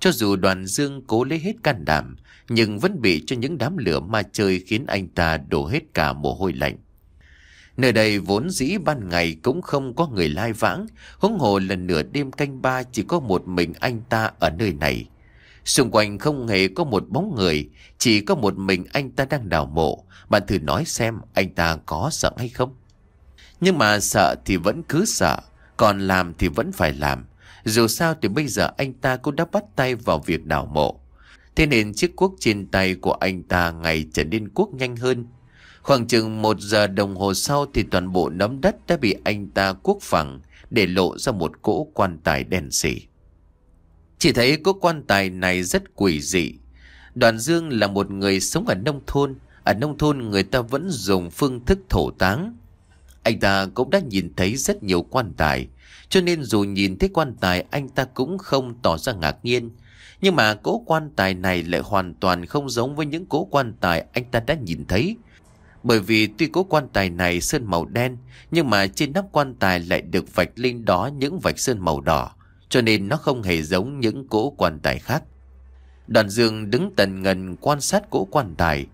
Cho dù đoàn dương cố lấy hết can đảm, nhưng vẫn bị cho những đám lửa ma chơi khiến anh ta đổ hết cả mồ hôi lạnh. Nơi đây vốn dĩ ban ngày cũng không có người lai vãng, huống hồ lần nửa đêm canh ba chỉ có một mình anh ta ở nơi này. Xung quanh không hề có một bóng người, chỉ có một mình anh ta đang đào mộ. Bạn thử nói xem anh ta có sợ hay không? Nhưng mà sợ thì vẫn cứ sợ, còn làm thì vẫn phải làm Dù sao thì bây giờ anh ta cũng đã bắt tay vào việc đào mộ Thế nên chiếc cuốc trên tay của anh ta ngày trở nên cuốc nhanh hơn Khoảng chừng một giờ đồng hồ sau thì toàn bộ nấm đất đã bị anh ta cuốc phẳng để lộ ra một cỗ quan tài đen xỉ. Chỉ thấy cỗ quan tài này rất quỷ dị. Đoàn Dương là một người sống ở nông thôn. Ở nông thôn người ta vẫn dùng phương thức thổ táng. Anh ta cũng đã nhìn thấy rất nhiều quan tài, cho nên dù nhìn thấy quan tài anh ta cũng không tỏ ra ngạc nhiên. Nhưng mà cỗ quan tài này lại hoàn toàn không giống với những cỗ quan tài anh ta đã nhìn thấy. Bởi vì tuy cỗ quan tài này sơn màu đen, nhưng mà trên nắp quan tài lại được vạch lên đó những vạch sơn màu đỏ, cho nên nó không hề giống những cỗ quan tài khác. Đoàn dương đứng tần ngần quan sát cỗ quan tài,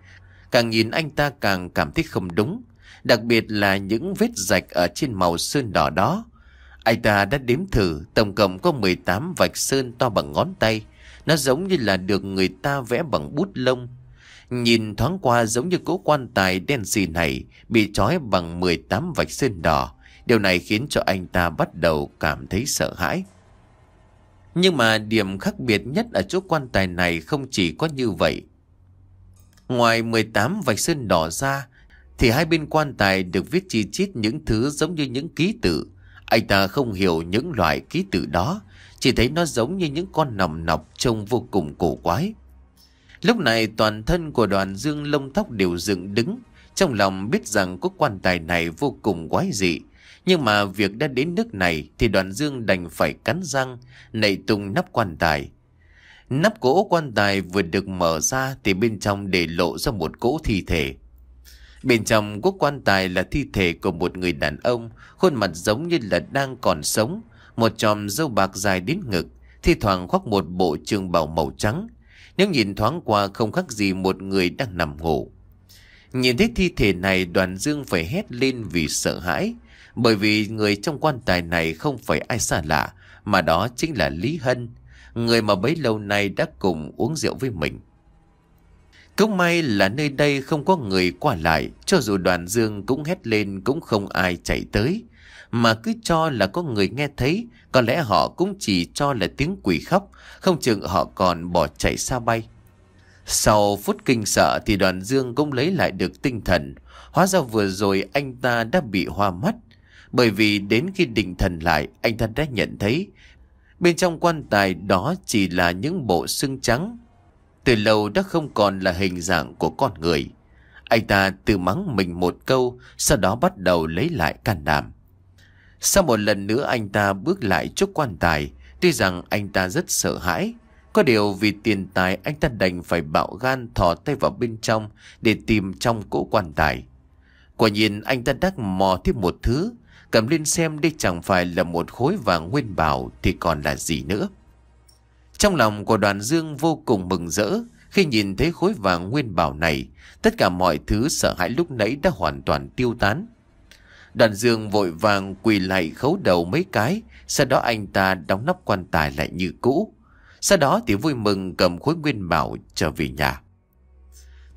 càng nhìn anh ta càng cảm thấy không đúng đặc biệt là những vết rạch ở trên màu sơn đỏ đó. Anh ta đã đếm thử, tổng cộng có 18 vạch sơn to bằng ngón tay. Nó giống như là được người ta vẽ bằng bút lông. Nhìn thoáng qua giống như cỗ quan tài đen xì này bị trói bằng 18 vạch sơn đỏ. Điều này khiến cho anh ta bắt đầu cảm thấy sợ hãi. Nhưng mà điểm khác biệt nhất ở chỗ quan tài này không chỉ có như vậy. Ngoài 18 vạch sơn đỏ ra, thì hai bên quan tài được viết chi chít những thứ giống như những ký tự Anh ta không hiểu những loại ký tự đó Chỉ thấy nó giống như những con nòng nọc trông vô cùng cổ quái Lúc này toàn thân của đoàn dương lông tóc đều dựng đứng Trong lòng biết rằng có quan tài này vô cùng quái dị Nhưng mà việc đã đến nước này thì đoàn dương đành phải cắn răng Nảy tung nắp quan tài Nắp cỗ quan tài vừa được mở ra thì bên trong để lộ ra một cỗ thi thể Bên trong quốc quan tài là thi thể của một người đàn ông, khuôn mặt giống như là đang còn sống, một chòm râu bạc dài đến ngực, thi thoảng khoác một bộ trường bào màu trắng. Nếu nhìn thoáng qua không khác gì một người đang nằm ngủ. Nhìn thấy thi thể này đoàn dương phải hét lên vì sợ hãi, bởi vì người trong quan tài này không phải ai xa lạ, mà đó chính là Lý Hân, người mà bấy lâu nay đã cùng uống rượu với mình. Cũng may là nơi đây không có người qua lại, cho dù đoàn dương cũng hét lên cũng không ai chạy tới. Mà cứ cho là có người nghe thấy, có lẽ họ cũng chỉ cho là tiếng quỷ khóc, không chừng họ còn bỏ chạy xa bay. Sau phút kinh sợ thì đoàn dương cũng lấy lại được tinh thần, hóa ra vừa rồi anh ta đã bị hoa mắt. Bởi vì đến khi định thần lại, anh ta đã nhận thấy Bên trong quan tài đó chỉ là những bộ xương trắng từ lâu đã không còn là hình dạng của con người Anh ta tự mắng mình một câu Sau đó bắt đầu lấy lại can đảm Sau một lần nữa anh ta bước lại trước quan tài Tuy rằng anh ta rất sợ hãi Có điều vì tiền tài anh ta đành phải bạo gan thò tay vào bên trong Để tìm trong cỗ quan tài Quả nhiên anh ta đắc mò thêm một thứ Cầm lên xem đây chẳng phải là một khối vàng nguyên bảo thì còn là gì nữa trong lòng của đoàn dương vô cùng mừng rỡ khi nhìn thấy khối vàng nguyên bảo này, tất cả mọi thứ sợ hãi lúc nãy đã hoàn toàn tiêu tán. Đoàn dương vội vàng quỳ lại khấu đầu mấy cái, sau đó anh ta đóng nắp quan tài lại như cũ. Sau đó thì vui mừng cầm khối nguyên bảo trở về nhà.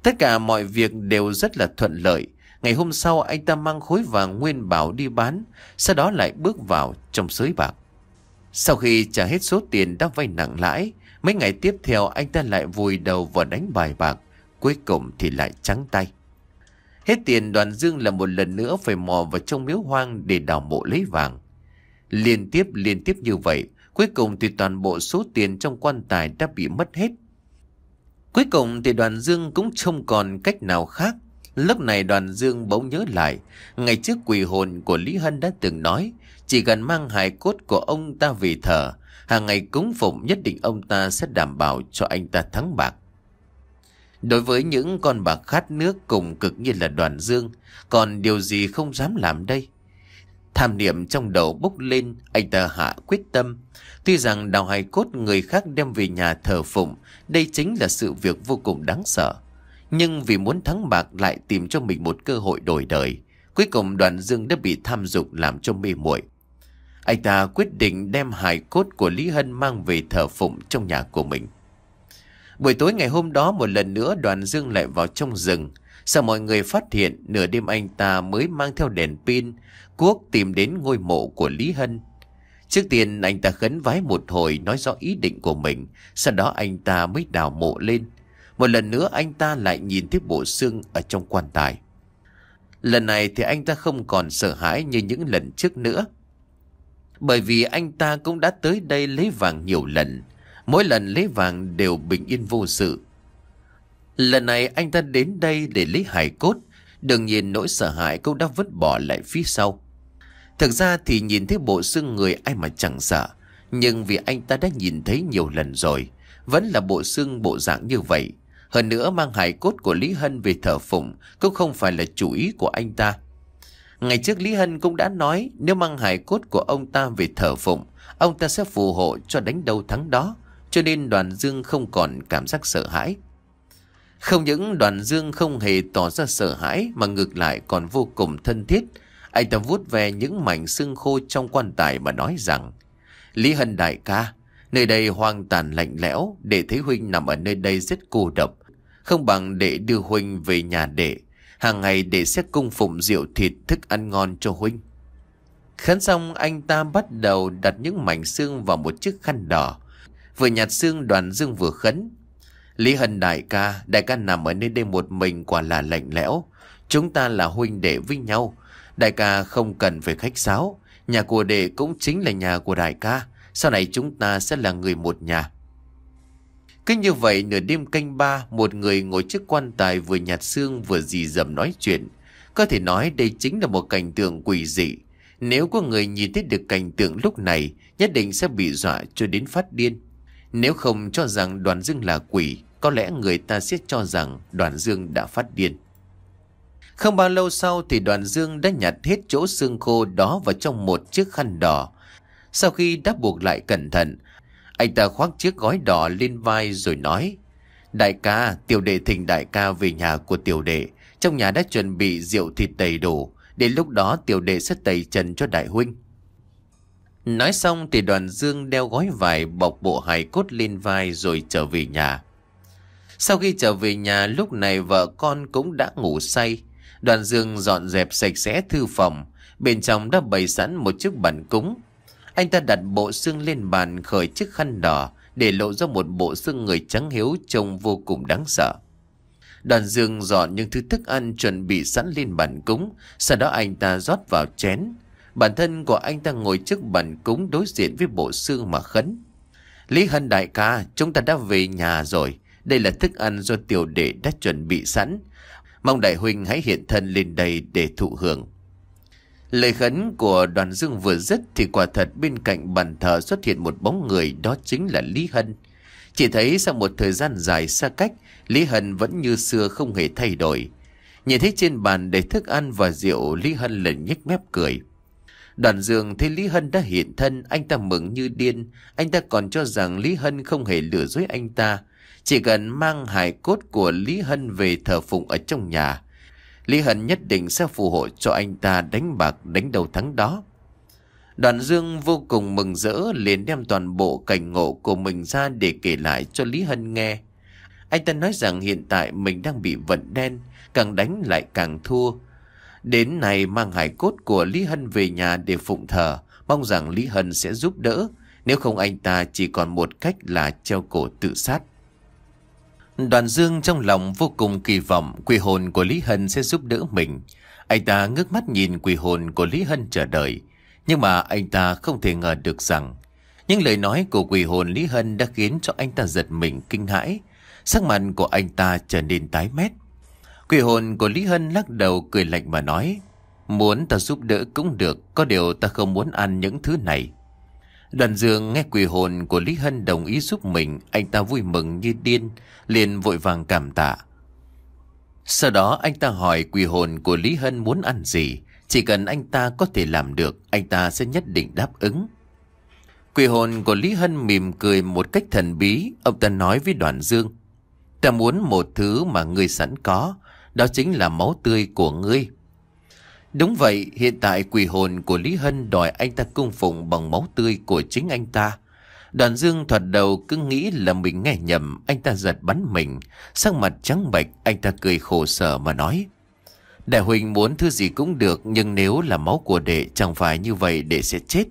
Tất cả mọi việc đều rất là thuận lợi. Ngày hôm sau anh ta mang khối vàng nguyên bảo đi bán, sau đó lại bước vào trong sới bạc. Sau khi trả hết số tiền đã vay nặng lãi, mấy ngày tiếp theo anh ta lại vùi đầu vào đánh bài bạc, cuối cùng thì lại trắng tay. Hết tiền đoàn dương là một lần nữa phải mò vào trong miếu hoang để đào mộ lấy vàng. Liên tiếp liên tiếp như vậy, cuối cùng thì toàn bộ số tiền trong quan tài đã bị mất hết. Cuối cùng thì đoàn dương cũng không còn cách nào khác. Lúc này đoàn dương bỗng nhớ lại, ngày trước quỷ hồn của Lý Hân đã từng nói chỉ cần mang hài cốt của ông ta về thờ, hàng ngày cúng phụng nhất định ông ta sẽ đảm bảo cho anh ta thắng bạc. Đối với những con bạc khát nước cùng cực như là đoàn dương, còn điều gì không dám làm đây? Tham niệm trong đầu bốc lên, anh ta hạ quyết tâm. Tuy rằng đào hài cốt người khác đem về nhà thờ phụng, đây chính là sự việc vô cùng đáng sợ. Nhưng vì muốn thắng bạc lại tìm cho mình một cơ hội đổi đời. Cuối cùng đoàn dương đã bị tham dục làm cho mê muội anh ta quyết định đem hài cốt của Lý Hân mang về thờ phụng trong nhà của mình. Buổi tối ngày hôm đó một lần nữa đoàn dương lại vào trong rừng. Sao mọi người phát hiện nửa đêm anh ta mới mang theo đèn pin, cuốc tìm đến ngôi mộ của Lý Hân. Trước tiên anh ta khấn vái một hồi nói rõ ý định của mình, sau đó anh ta mới đào mộ lên. Một lần nữa anh ta lại nhìn thấy bộ xương ở trong quan tài. Lần này thì anh ta không còn sợ hãi như những lần trước nữa. Bởi vì anh ta cũng đã tới đây lấy vàng nhiều lần Mỗi lần lấy vàng đều bình yên vô sự Lần này anh ta đến đây để lấy hài cốt Đương nhiên nỗi sợ hãi cũng đã vứt bỏ lại phía sau Thực ra thì nhìn thấy bộ xương người ai mà chẳng sợ Nhưng vì anh ta đã nhìn thấy nhiều lần rồi Vẫn là bộ xương bộ dạng như vậy Hơn nữa mang hài cốt của Lý Hân về thờ phụng Cũng không phải là chủ ý của anh ta Ngày trước Lý Hân cũng đã nói nếu mang hài cốt của ông ta về thờ phụng, ông ta sẽ phù hộ cho đánh đầu thắng đó, cho nên đoàn dương không còn cảm giác sợ hãi. Không những đoàn dương không hề tỏ ra sợ hãi mà ngược lại còn vô cùng thân thiết. Anh ta vuốt về những mảnh xương khô trong quan tài mà nói rằng Lý Hân đại ca, nơi đây hoang tàn lạnh lẽo, để thấy Huynh nằm ở nơi đây rất cô độc. Không bằng để đưa Huynh về nhà đệ hàng ngày để xét cung phụng rượu thịt thức ăn ngon cho huynh. Khấn xong anh ta bắt đầu đặt những mảnh xương vào một chiếc khăn đỏ. Vừa nhặt xương đoàn dương vừa khấn. Lý Hân đại ca, đại ca nằm ở nơi đây một mình quả là lạnh lẽo. Chúng ta là huynh đệ với nhau. Đại ca không cần phải khách sáo. Nhà của đệ cũng chính là nhà của đại ca. Sau này chúng ta sẽ là người một nhà. Cứ như vậy nửa đêm canh ba, một người ngồi trước quan tài vừa nhạt xương vừa dì dầm nói chuyện. Có thể nói đây chính là một cảnh tượng quỷ dị. Nếu có người nhìn thấy được cảnh tượng lúc này, nhất định sẽ bị dọa cho đến phát điên. Nếu không cho rằng đoàn dương là quỷ, có lẽ người ta sẽ cho rằng đoàn dương đã phát điên. Không bao lâu sau thì đoàn dương đã nhặt hết chỗ xương khô đó vào trong một chiếc khăn đỏ. Sau khi đã buộc lại cẩn thận, anh ta khoác chiếc gói đỏ lên vai rồi nói Đại ca, tiểu đệ thỉnh đại ca về nhà của tiểu đệ Trong nhà đã chuẩn bị rượu thịt đầy đủ Đến lúc đó tiểu đệ sẽ tẩy trần cho đại huynh Nói xong thì đoàn dương đeo gói vải bọc bộ hài cốt lên vai rồi trở về nhà Sau khi trở về nhà lúc này vợ con cũng đã ngủ say Đoàn dương dọn dẹp sạch sẽ thư phòng Bên trong đã bày sẵn một chiếc bàn cúng anh ta đặt bộ xương lên bàn khởi chiếc khăn đỏ để lộ ra một bộ xương người trắng hiếu trông vô cùng đáng sợ. Đoàn dương dọn những thứ thức ăn chuẩn bị sẵn lên bàn cúng, sau đó anh ta rót vào chén. Bản thân của anh ta ngồi trước bàn cúng đối diện với bộ xương mà khấn. Lý Hân đại ca, chúng ta đã về nhà rồi. Đây là thức ăn do tiểu đệ đã chuẩn bị sẵn. Mong đại huynh hãy hiện thân lên đây để thụ hưởng. Lời khấn của đoàn dương vừa dứt thì quả thật bên cạnh bàn thờ xuất hiện một bóng người đó chính là Lý Hân. Chỉ thấy sau một thời gian dài xa cách, Lý Hân vẫn như xưa không hề thay đổi. Nhìn thấy trên bàn đầy thức ăn và rượu, Lý Hân liền nhếch mép cười. Đoàn dương thấy Lý Hân đã hiện thân, anh ta mừng như điên. Anh ta còn cho rằng Lý Hân không hề lừa dối anh ta. Chỉ cần mang hài cốt của Lý Hân về thờ phụng ở trong nhà Lý Hận nhất định sẽ phù hộ cho anh ta đánh bạc đánh đầu thắng đó. Đoàn Dương vô cùng mừng rỡ liền đem toàn bộ cảnh ngộ của mình ra để kể lại cho Lý Hân nghe. Anh ta nói rằng hiện tại mình đang bị vận đen, càng đánh lại càng thua. Đến nay mang hải cốt của Lý Hân về nhà để phụng thờ, mong rằng Lý Hân sẽ giúp đỡ, nếu không anh ta chỉ còn một cách là treo cổ tự sát. Đoàn Dương trong lòng vô cùng kỳ vọng quỷ hồn của Lý Hân sẽ giúp đỡ mình. Anh ta ngước mắt nhìn quỷ hồn của Lý Hân chờ đợi. Nhưng mà anh ta không thể ngờ được rằng những lời nói của quỷ hồn Lý Hân đã khiến cho anh ta giật mình kinh hãi. Sắc mặt của anh ta trở nên tái mét. Quỷ hồn của Lý Hân lắc đầu cười lạnh mà nói Muốn ta giúp đỡ cũng được Có điều ta không muốn ăn những thứ này Đoàn dương nghe quỷ hồn của Lý Hân đồng ý giúp mình, anh ta vui mừng như điên, liền vội vàng cảm tạ. Sau đó anh ta hỏi quỷ hồn của Lý Hân muốn ăn gì, chỉ cần anh ta có thể làm được, anh ta sẽ nhất định đáp ứng. Quỷ hồn của Lý Hân mỉm cười một cách thần bí, ông ta nói với đoàn dương. Ta muốn một thứ mà ngươi sẵn có, đó chính là máu tươi của ngươi. Đúng vậy, hiện tại quỷ hồn của Lý Hân đòi anh ta cung phụng bằng máu tươi của chính anh ta. Đoàn Dương thoạt đầu cứ nghĩ là mình nghe nhầm, anh ta giật bắn mình. Sắc mặt trắng bệch, anh ta cười khổ sở mà nói. Đại huynh muốn thứ gì cũng được, nhưng nếu là máu của đệ chẳng phải như vậy đệ sẽ chết.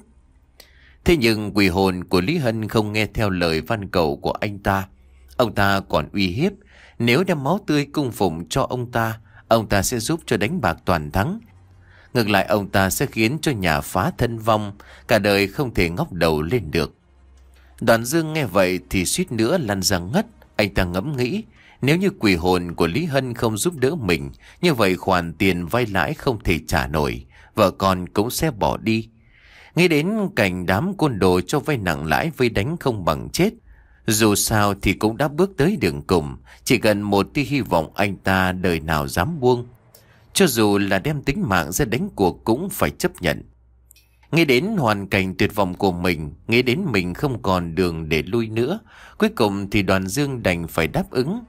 Thế nhưng quỷ hồn của Lý Hân không nghe theo lời văn cầu của anh ta. Ông ta còn uy hiếp, nếu đem máu tươi cung phụng cho ông ta, ông ta sẽ giúp cho đánh bạc toàn thắng, Ngược lại ông ta sẽ khiến cho nhà phá thân vong Cả đời không thể ngóc đầu lên được Đoàn Dương nghe vậy thì suýt nữa lăn ra ngất Anh ta ngẫm nghĩ Nếu như quỷ hồn của Lý Hân không giúp đỡ mình Như vậy khoản tiền vay lãi không thể trả nổi Vợ con cũng sẽ bỏ đi Nghe đến cảnh đám côn đồ cho vay nặng lãi vây đánh không bằng chết dù sao thì cũng đã bước tới đường cùng Chỉ cần một tia hy vọng anh ta đời nào dám buông cho dù là đem tính mạng ra đánh cuộc cũng phải chấp nhận Nghe đến hoàn cảnh tuyệt vọng của mình nghe đến mình không còn đường để lui nữa Cuối cùng thì đoàn dương đành phải đáp ứng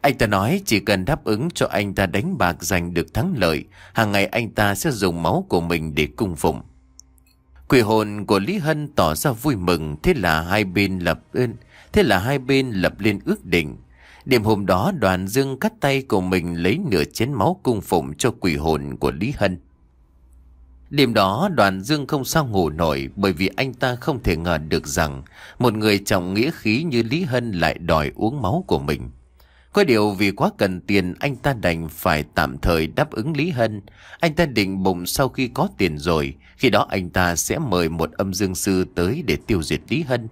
Anh ta nói chỉ cần đáp ứng cho anh ta đánh bạc giành được thắng lợi hàng ngày anh ta sẽ dùng máu của mình để cung phụng Quỷ hồn của Lý Hân tỏ ra vui mừng Thế là hai bên lập ơn, Thế là hai bên lập lên ước định Đêm hôm đó đoàn dương cắt tay của mình lấy nửa chén máu cung phụng cho quỷ hồn của Lý Hân. Đêm đó đoàn dương không sao ngủ nổi bởi vì anh ta không thể ngờ được rằng một người trọng nghĩa khí như Lý Hân lại đòi uống máu của mình. Có điều vì quá cần tiền anh ta đành phải tạm thời đáp ứng Lý Hân. Anh ta định bụng sau khi có tiền rồi, khi đó anh ta sẽ mời một âm dương sư tới để tiêu diệt Lý Hân.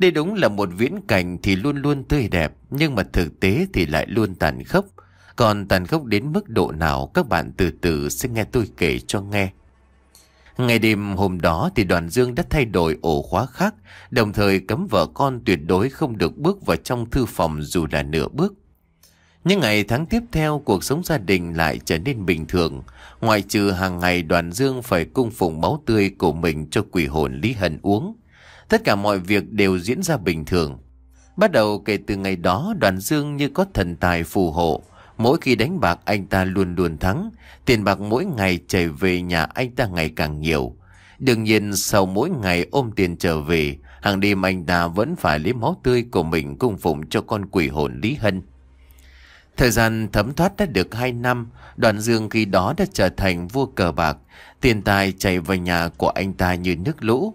Đây đúng là một viễn cảnh thì luôn luôn tươi đẹp, nhưng mà thực tế thì lại luôn tàn khốc. Còn tàn khốc đến mức độ nào các bạn từ từ sẽ nghe tôi kể cho nghe. Ngày đêm hôm đó thì đoàn Dương đã thay đổi ổ khóa khác, đồng thời cấm vợ con tuyệt đối không được bước vào trong thư phòng dù là nửa bước. Những ngày tháng tiếp theo cuộc sống gia đình lại trở nên bình thường, ngoại trừ hàng ngày đoàn Dương phải cung phụng máu tươi của mình cho quỷ hồn Lý Hân uống. Tất cả mọi việc đều diễn ra bình thường. Bắt đầu kể từ ngày đó đoàn dương như có thần tài phù hộ. Mỗi khi đánh bạc anh ta luôn luôn thắng. Tiền bạc mỗi ngày chảy về nhà anh ta ngày càng nhiều. Đương nhiên sau mỗi ngày ôm tiền trở về, hàng đêm anh ta vẫn phải lấy máu tươi của mình cung phụng cho con quỷ hồn Lý Hân. Thời gian thấm thoát đã được 2 năm, đoàn dương khi đó đã trở thành vua cờ bạc, tiền tài chảy vào nhà của anh ta như nước lũ.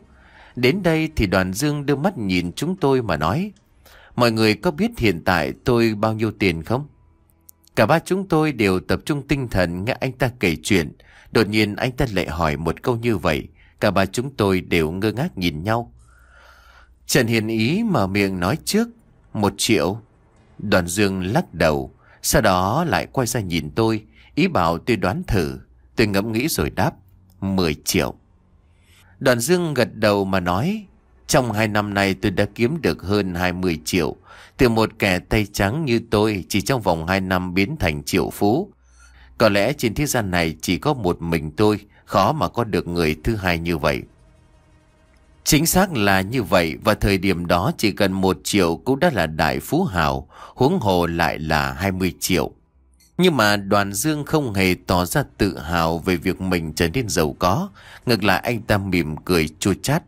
Đến đây thì đoàn dương đưa mắt nhìn chúng tôi mà nói Mọi người có biết hiện tại tôi bao nhiêu tiền không? Cả ba chúng tôi đều tập trung tinh thần nghe anh ta kể chuyện Đột nhiên anh ta lại hỏi một câu như vậy Cả ba chúng tôi đều ngơ ngác nhìn nhau Trần Hiền Ý mở miệng nói trước Một triệu Đoàn Dương lắc đầu Sau đó lại quay ra nhìn tôi Ý bảo tôi đoán thử Tôi ngẫm nghĩ rồi đáp Mười triệu Đoàn Dương gật đầu mà nói Trong hai năm nay tôi đã kiếm được hơn 20 triệu Từ một kẻ tay trắng như tôi Chỉ trong vòng 2 năm biến thành triệu phú Có lẽ trên thế gian này chỉ có một mình tôi Khó mà có được người thứ hai như vậy Chính xác là như vậy và thời điểm đó chỉ cần một triệu cũng đã là đại phú hào, huống hồ lại là 20 triệu. Nhưng mà đoàn dương không hề tỏ ra tự hào về việc mình trở nên giàu có. Ngược lại anh ta mỉm cười chua chát.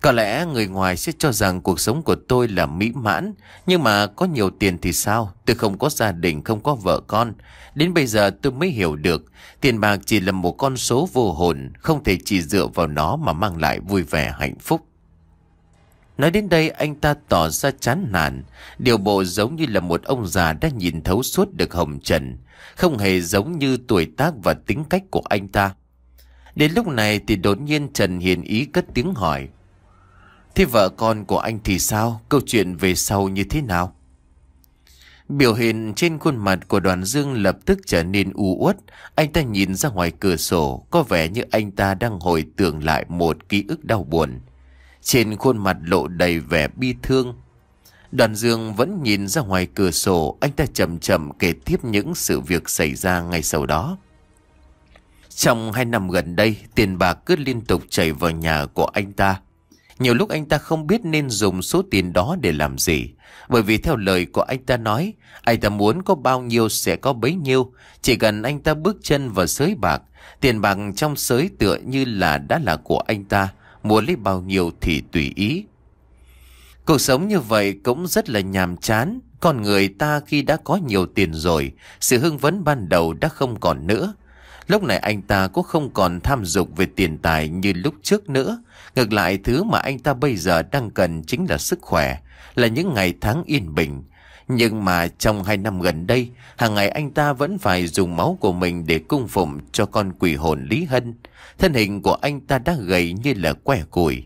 Có lẽ người ngoài sẽ cho rằng cuộc sống của tôi là mỹ mãn, nhưng mà có nhiều tiền thì sao? Tôi không có gia đình, không có vợ con. Đến bây giờ tôi mới hiểu được, tiền bạc chỉ là một con số vô hồn, không thể chỉ dựa vào nó mà mang lại vui vẻ hạnh phúc. Nói đến đây anh ta tỏ ra chán nản Điều bộ giống như là một ông già đã nhìn thấu suốt được hồng trần Không hề giống như tuổi tác và tính cách của anh ta Đến lúc này thì đột nhiên Trần Hiền Ý cất tiếng hỏi Thế vợ con của anh thì sao? Câu chuyện về sau như thế nào? Biểu hiện trên khuôn mặt của đoàn dương lập tức trở nên u uất Anh ta nhìn ra ngoài cửa sổ Có vẻ như anh ta đang hồi tưởng lại một ký ức đau buồn trên khuôn mặt lộ đầy vẻ bi thương Đoàn dương vẫn nhìn ra ngoài cửa sổ Anh ta chậm chậm kể tiếp những sự việc xảy ra ngay sau đó Trong hai năm gần đây Tiền bạc cứ liên tục chảy vào nhà của anh ta Nhiều lúc anh ta không biết nên dùng số tiền đó để làm gì Bởi vì theo lời của anh ta nói Anh ta muốn có bao nhiêu sẽ có bấy nhiêu Chỉ cần anh ta bước chân vào sới bạc Tiền bạc trong sới tựa như là đã là của anh ta mua lấy bao nhiêu thì tùy ý. Cuộc sống như vậy cũng rất là nhàm chán, con người ta khi đã có nhiều tiền rồi, sự hưng vấn ban đầu đã không còn nữa. Lúc này anh ta cũng không còn tham dục về tiền tài như lúc trước nữa. Ngược lại thứ mà anh ta bây giờ đang cần chính là sức khỏe, là những ngày tháng yên bình, nhưng mà trong hai năm gần đây, hàng ngày anh ta vẫn phải dùng máu của mình để cung phụng cho con quỷ hồn Lý Hân. Thân hình của anh ta đã gầy như là que củi.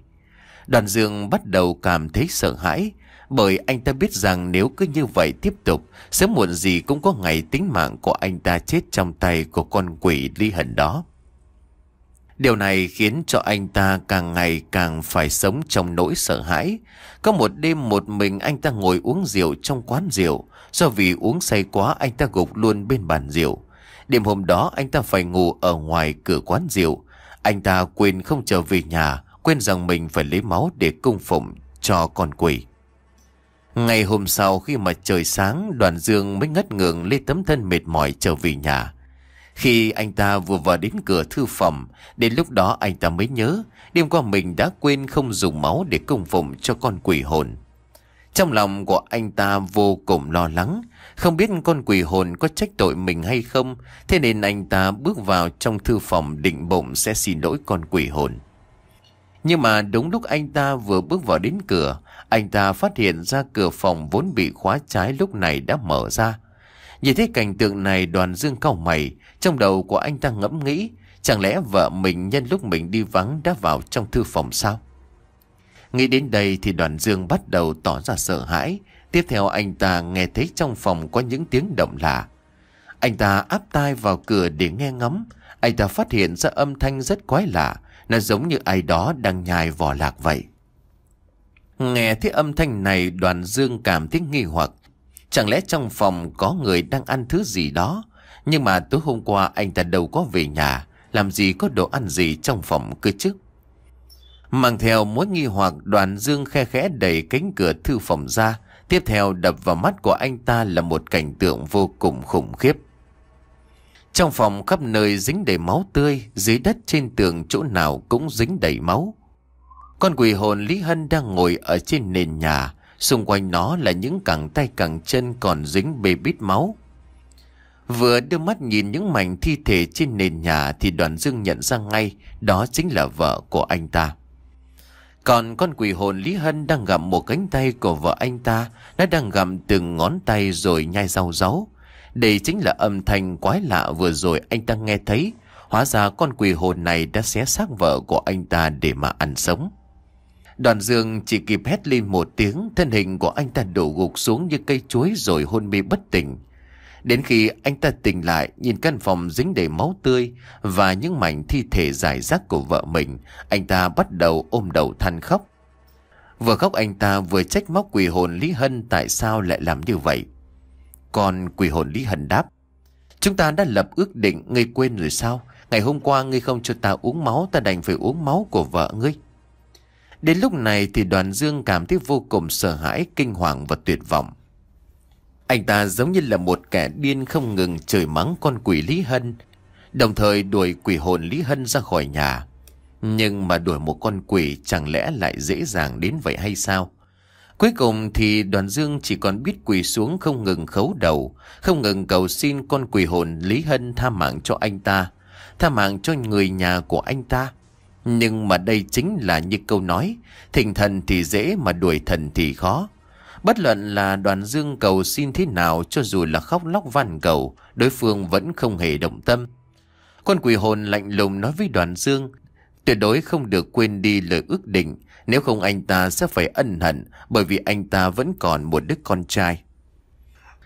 Đoàn Dương bắt đầu cảm thấy sợ hãi, bởi anh ta biết rằng nếu cứ như vậy tiếp tục, sớm muộn gì cũng có ngày tính mạng của anh ta chết trong tay của con quỷ Lý Hân đó. Điều này khiến cho anh ta càng ngày càng phải sống trong nỗi sợ hãi. Có một đêm một mình anh ta ngồi uống rượu trong quán rượu. Do vì uống say quá anh ta gục luôn bên bàn rượu. Đêm hôm đó anh ta phải ngủ ở ngoài cửa quán rượu. Anh ta quên không trở về nhà, quên rằng mình phải lấy máu để cung phụng cho con quỷ. Ngày hôm sau khi mà trời sáng, đoàn dương mới ngất ngưỡng lấy tấm thân mệt mỏi trở về nhà. Khi anh ta vừa vào đến cửa thư phòng, đến lúc đó anh ta mới nhớ, đêm qua mình đã quên không dùng máu để cung phụng cho con quỷ hồn. Trong lòng của anh ta vô cùng lo lắng, không biết con quỷ hồn có trách tội mình hay không, thế nên anh ta bước vào trong thư phòng định bụng sẽ xin lỗi con quỷ hồn. Nhưng mà đúng lúc anh ta vừa bước vào đến cửa, anh ta phát hiện ra cửa phòng vốn bị khóa trái lúc này đã mở ra. Nhìn thấy cảnh tượng này đoàn dương cau mày Trong đầu của anh ta ngẫm nghĩ Chẳng lẽ vợ mình nhân lúc mình đi vắng đã vào trong thư phòng sao Nghĩ đến đây thì đoàn dương bắt đầu tỏ ra sợ hãi Tiếp theo anh ta nghe thấy trong phòng có những tiếng động lạ Anh ta áp tai vào cửa để nghe ngắm Anh ta phát hiện ra âm thanh rất quái lạ Nó giống như ai đó đang nhai vỏ lạc vậy Nghe thấy âm thanh này đoàn dương cảm thấy nghi hoặc Chẳng lẽ trong phòng có người đang ăn thứ gì đó Nhưng mà tối hôm qua anh ta đâu có về nhà Làm gì có đồ ăn gì trong phòng cơ chứ Mang theo mối nghi hoặc đoàn dương khe khẽ đẩy cánh cửa thư phòng ra Tiếp theo đập vào mắt của anh ta là một cảnh tượng vô cùng khủng khiếp Trong phòng khắp nơi dính đầy máu tươi Dưới đất trên tường chỗ nào cũng dính đầy máu Con quỷ hồn Lý Hân đang ngồi ở trên nền nhà Xung quanh nó là những cẳng tay cẳng chân còn dính bê bít máu Vừa đưa mắt nhìn những mảnh thi thể trên nền nhà Thì đoàn dương nhận ra ngay Đó chính là vợ của anh ta Còn con quỷ hồn Lý Hân đang gặm một cánh tay của vợ anh ta Nó đang gặm từng ngón tay rồi nhai rau ráu Đây chính là âm thanh quái lạ vừa rồi anh ta nghe thấy Hóa ra con quỷ hồn này đã xé xác vợ của anh ta để mà ăn sống Đoàn dương chỉ kịp hét lên một tiếng, thân hình của anh ta đổ gục xuống như cây chuối rồi hôn mê bất tỉnh. Đến khi anh ta tỉnh lại, nhìn căn phòng dính đầy máu tươi và những mảnh thi thể dài rác của vợ mình, anh ta bắt đầu ôm đầu than khóc. Vừa khóc anh ta vừa trách móc quỷ hồn Lý Hân tại sao lại làm như vậy. Còn quỷ hồn Lý Hân đáp, chúng ta đã lập ước định, ngươi quên rồi sao? Ngày hôm qua ngươi không cho ta uống máu, ta đành phải uống máu của vợ ngươi. Đến lúc này thì đoàn dương cảm thấy vô cùng sợ hãi, kinh hoàng và tuyệt vọng. Anh ta giống như là một kẻ điên không ngừng chửi mắng con quỷ Lý Hân, đồng thời đuổi quỷ hồn Lý Hân ra khỏi nhà. Nhưng mà đuổi một con quỷ chẳng lẽ lại dễ dàng đến vậy hay sao? Cuối cùng thì đoàn dương chỉ còn biết quỳ xuống không ngừng khấu đầu, không ngừng cầu xin con quỷ hồn Lý Hân tha mạng cho anh ta, tha mạng cho người nhà của anh ta. Nhưng mà đây chính là như câu nói, thỉnh thần thì dễ mà đuổi thần thì khó. Bất luận là đoàn dương cầu xin thế nào cho dù là khóc lóc van cầu, đối phương vẫn không hề động tâm. Con quỷ hồn lạnh lùng nói với đoàn dương, tuyệt đối không được quên đi lời ước định, nếu không anh ta sẽ phải ân hận bởi vì anh ta vẫn còn một đứa con trai.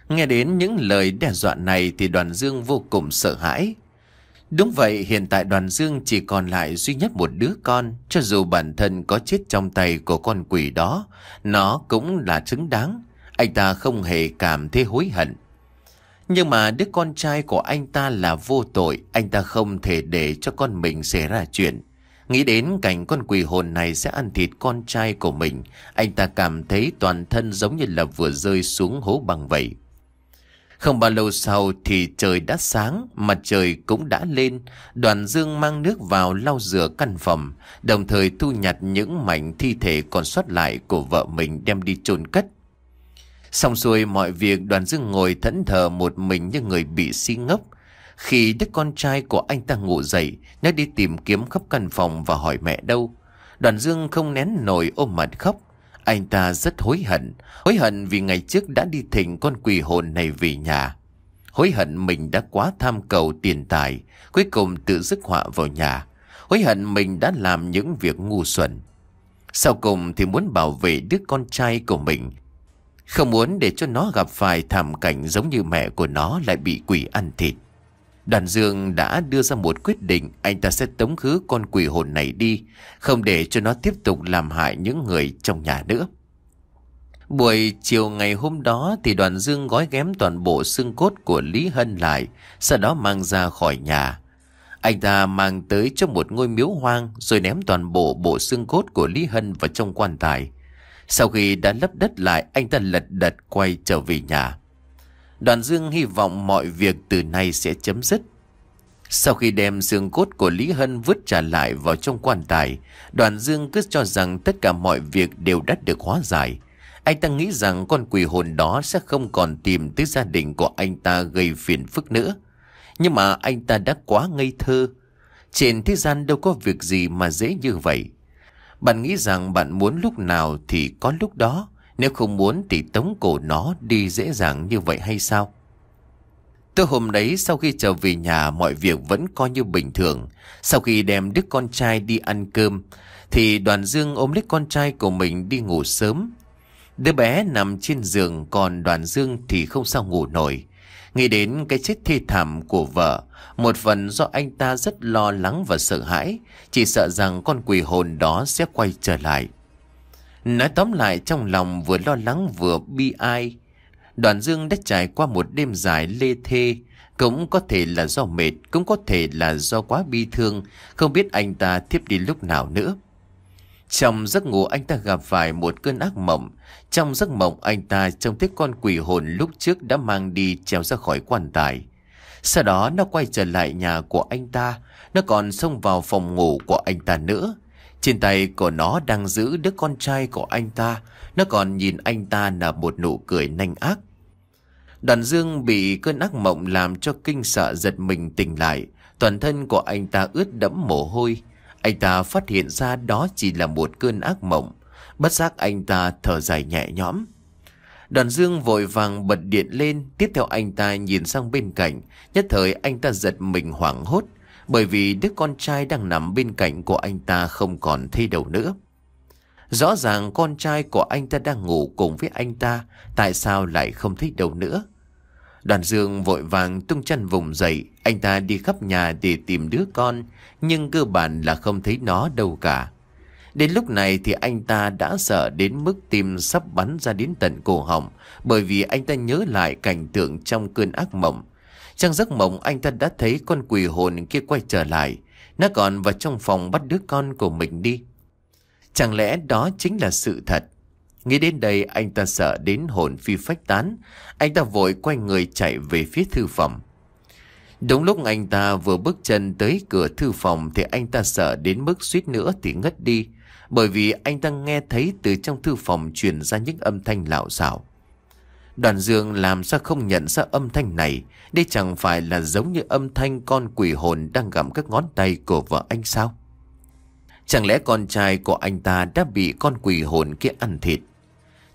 Nghe đến những lời đe dọa này thì đoàn dương vô cùng sợ hãi. Đúng vậy, hiện tại đoàn dương chỉ còn lại duy nhất một đứa con, cho dù bản thân có chết trong tay của con quỷ đó, nó cũng là xứng đáng. Anh ta không hề cảm thấy hối hận. Nhưng mà đứa con trai của anh ta là vô tội, anh ta không thể để cho con mình xảy ra chuyện. Nghĩ đến cảnh con quỷ hồn này sẽ ăn thịt con trai của mình, anh ta cảm thấy toàn thân giống như là vừa rơi xuống hố bằng vậy. Không bao lâu sau thì trời đã sáng, mặt trời cũng đã lên. Đoàn dương mang nước vào lau rửa căn phòng, đồng thời thu nhặt những mảnh thi thể còn sót lại của vợ mình đem đi chôn cất. Xong xuôi mọi việc đoàn dương ngồi thẫn thờ một mình như người bị si ngốc. Khi đứa con trai của anh ta ngủ dậy, nó đi tìm kiếm khắp căn phòng và hỏi mẹ đâu. Đoàn dương không nén nổi ôm mặt khóc. Anh ta rất hối hận, hối hận vì ngày trước đã đi thỉnh con quỷ hồn này về nhà. Hối hận mình đã quá tham cầu tiền tài, cuối cùng tự dứt họa vào nhà. Hối hận mình đã làm những việc ngu xuẩn. Sau cùng thì muốn bảo vệ đứa con trai của mình. Không muốn để cho nó gặp phải thảm cảnh giống như mẹ của nó lại bị quỷ ăn thịt. Đoàn Dương đã đưa ra một quyết định anh ta sẽ tống khứ con quỷ hồn này đi, không để cho nó tiếp tục làm hại những người trong nhà nữa. Buổi chiều ngày hôm đó thì đoàn Dương gói ghém toàn bộ xương cốt của Lý Hân lại, sau đó mang ra khỏi nhà. Anh ta mang tới cho một ngôi miếu hoang rồi ném toàn bộ bộ xương cốt của Lý Hân vào trong quan tài. Sau khi đã lấp đất lại, anh ta lật đật quay trở về nhà. Đoàn Dương hy vọng mọi việc từ nay sẽ chấm dứt. Sau khi đem xương cốt của Lý Hân vứt trả lại vào trong quan tài, đoàn Dương cứ cho rằng tất cả mọi việc đều đã được hóa giải. Anh ta nghĩ rằng con quỷ hồn đó sẽ không còn tìm tới gia đình của anh ta gây phiền phức nữa. Nhưng mà anh ta đã quá ngây thơ. Trên thế gian đâu có việc gì mà dễ như vậy. Bạn nghĩ rằng bạn muốn lúc nào thì có lúc đó. Nếu không muốn thì tống cổ nó đi dễ dàng như vậy hay sao? Tối hôm đấy sau khi trở về nhà mọi việc vẫn coi như bình thường. Sau khi đem đứa con trai đi ăn cơm thì đoàn dương ôm lấy con trai của mình đi ngủ sớm. Đứa bé nằm trên giường còn đoàn dương thì không sao ngủ nổi. Nghĩ đến cái chết thê thảm của vợ, một phần do anh ta rất lo lắng và sợ hãi, chỉ sợ rằng con quỷ hồn đó sẽ quay trở lại. Nói tóm lại trong lòng vừa lo lắng vừa bi ai. Đoàn Dương đã trải qua một đêm dài lê thê, cũng có thể là do mệt, cũng có thể là do quá bi thương, không biết anh ta thiếp đi lúc nào nữa. Trong giấc ngủ anh ta gặp phải một cơn ác mộng. Trong giấc mộng anh ta trông thấy con quỷ hồn lúc trước đã mang đi treo ra khỏi quan tài. Sau đó nó quay trở lại nhà của anh ta, nó còn xông vào phòng ngủ của anh ta nữa. Trên tay của nó đang giữ đứa con trai của anh ta. Nó còn nhìn anh ta là một nụ cười nanh ác. Đoàn Dương bị cơn ác mộng làm cho kinh sợ giật mình tỉnh lại. Toàn thân của anh ta ướt đẫm mồ hôi. Anh ta phát hiện ra đó chỉ là một cơn ác mộng. Bất giác anh ta thở dài nhẹ nhõm. Đoàn Dương vội vàng bật điện lên, tiếp theo anh ta nhìn sang bên cạnh, nhất thời anh ta giật mình hoảng hốt, bởi vì đứa con trai đang nằm bên cạnh của anh ta không còn thấy đầu nữa Rõ ràng con trai của anh ta đang ngủ cùng với anh ta Tại sao lại không thấy đầu nữa Đoàn dương vội vàng tung chân vùng dậy Anh ta đi khắp nhà để tìm đứa con Nhưng cơ bản là không thấy nó đâu cả Đến lúc này thì anh ta đã sợ đến mức tim sắp bắn ra đến tận cổ họng Bởi vì anh ta nhớ lại cảnh tượng trong cơn ác mộng trong giấc mộng anh ta đã thấy con quỷ hồn kia quay trở lại. Nó còn vào trong phòng bắt đứa con của mình đi. Chẳng lẽ đó chính là sự thật? Nghĩ đến đây anh ta sợ đến hồn phi phách tán. Anh ta vội quay người chạy về phía thư phòng. Đúng lúc anh ta vừa bước chân tới cửa thư phòng thì anh ta sợ đến mức suýt nữa thì ngất đi. Bởi vì anh ta nghe thấy từ trong thư phòng truyền ra những âm thanh lạo xạo. Đoàn dương làm sao không nhận ra âm thanh này Đây chẳng phải là giống như âm thanh con quỷ hồn đang gặm các ngón tay của vợ anh sao Chẳng lẽ con trai của anh ta đã bị con quỷ hồn kia ăn thịt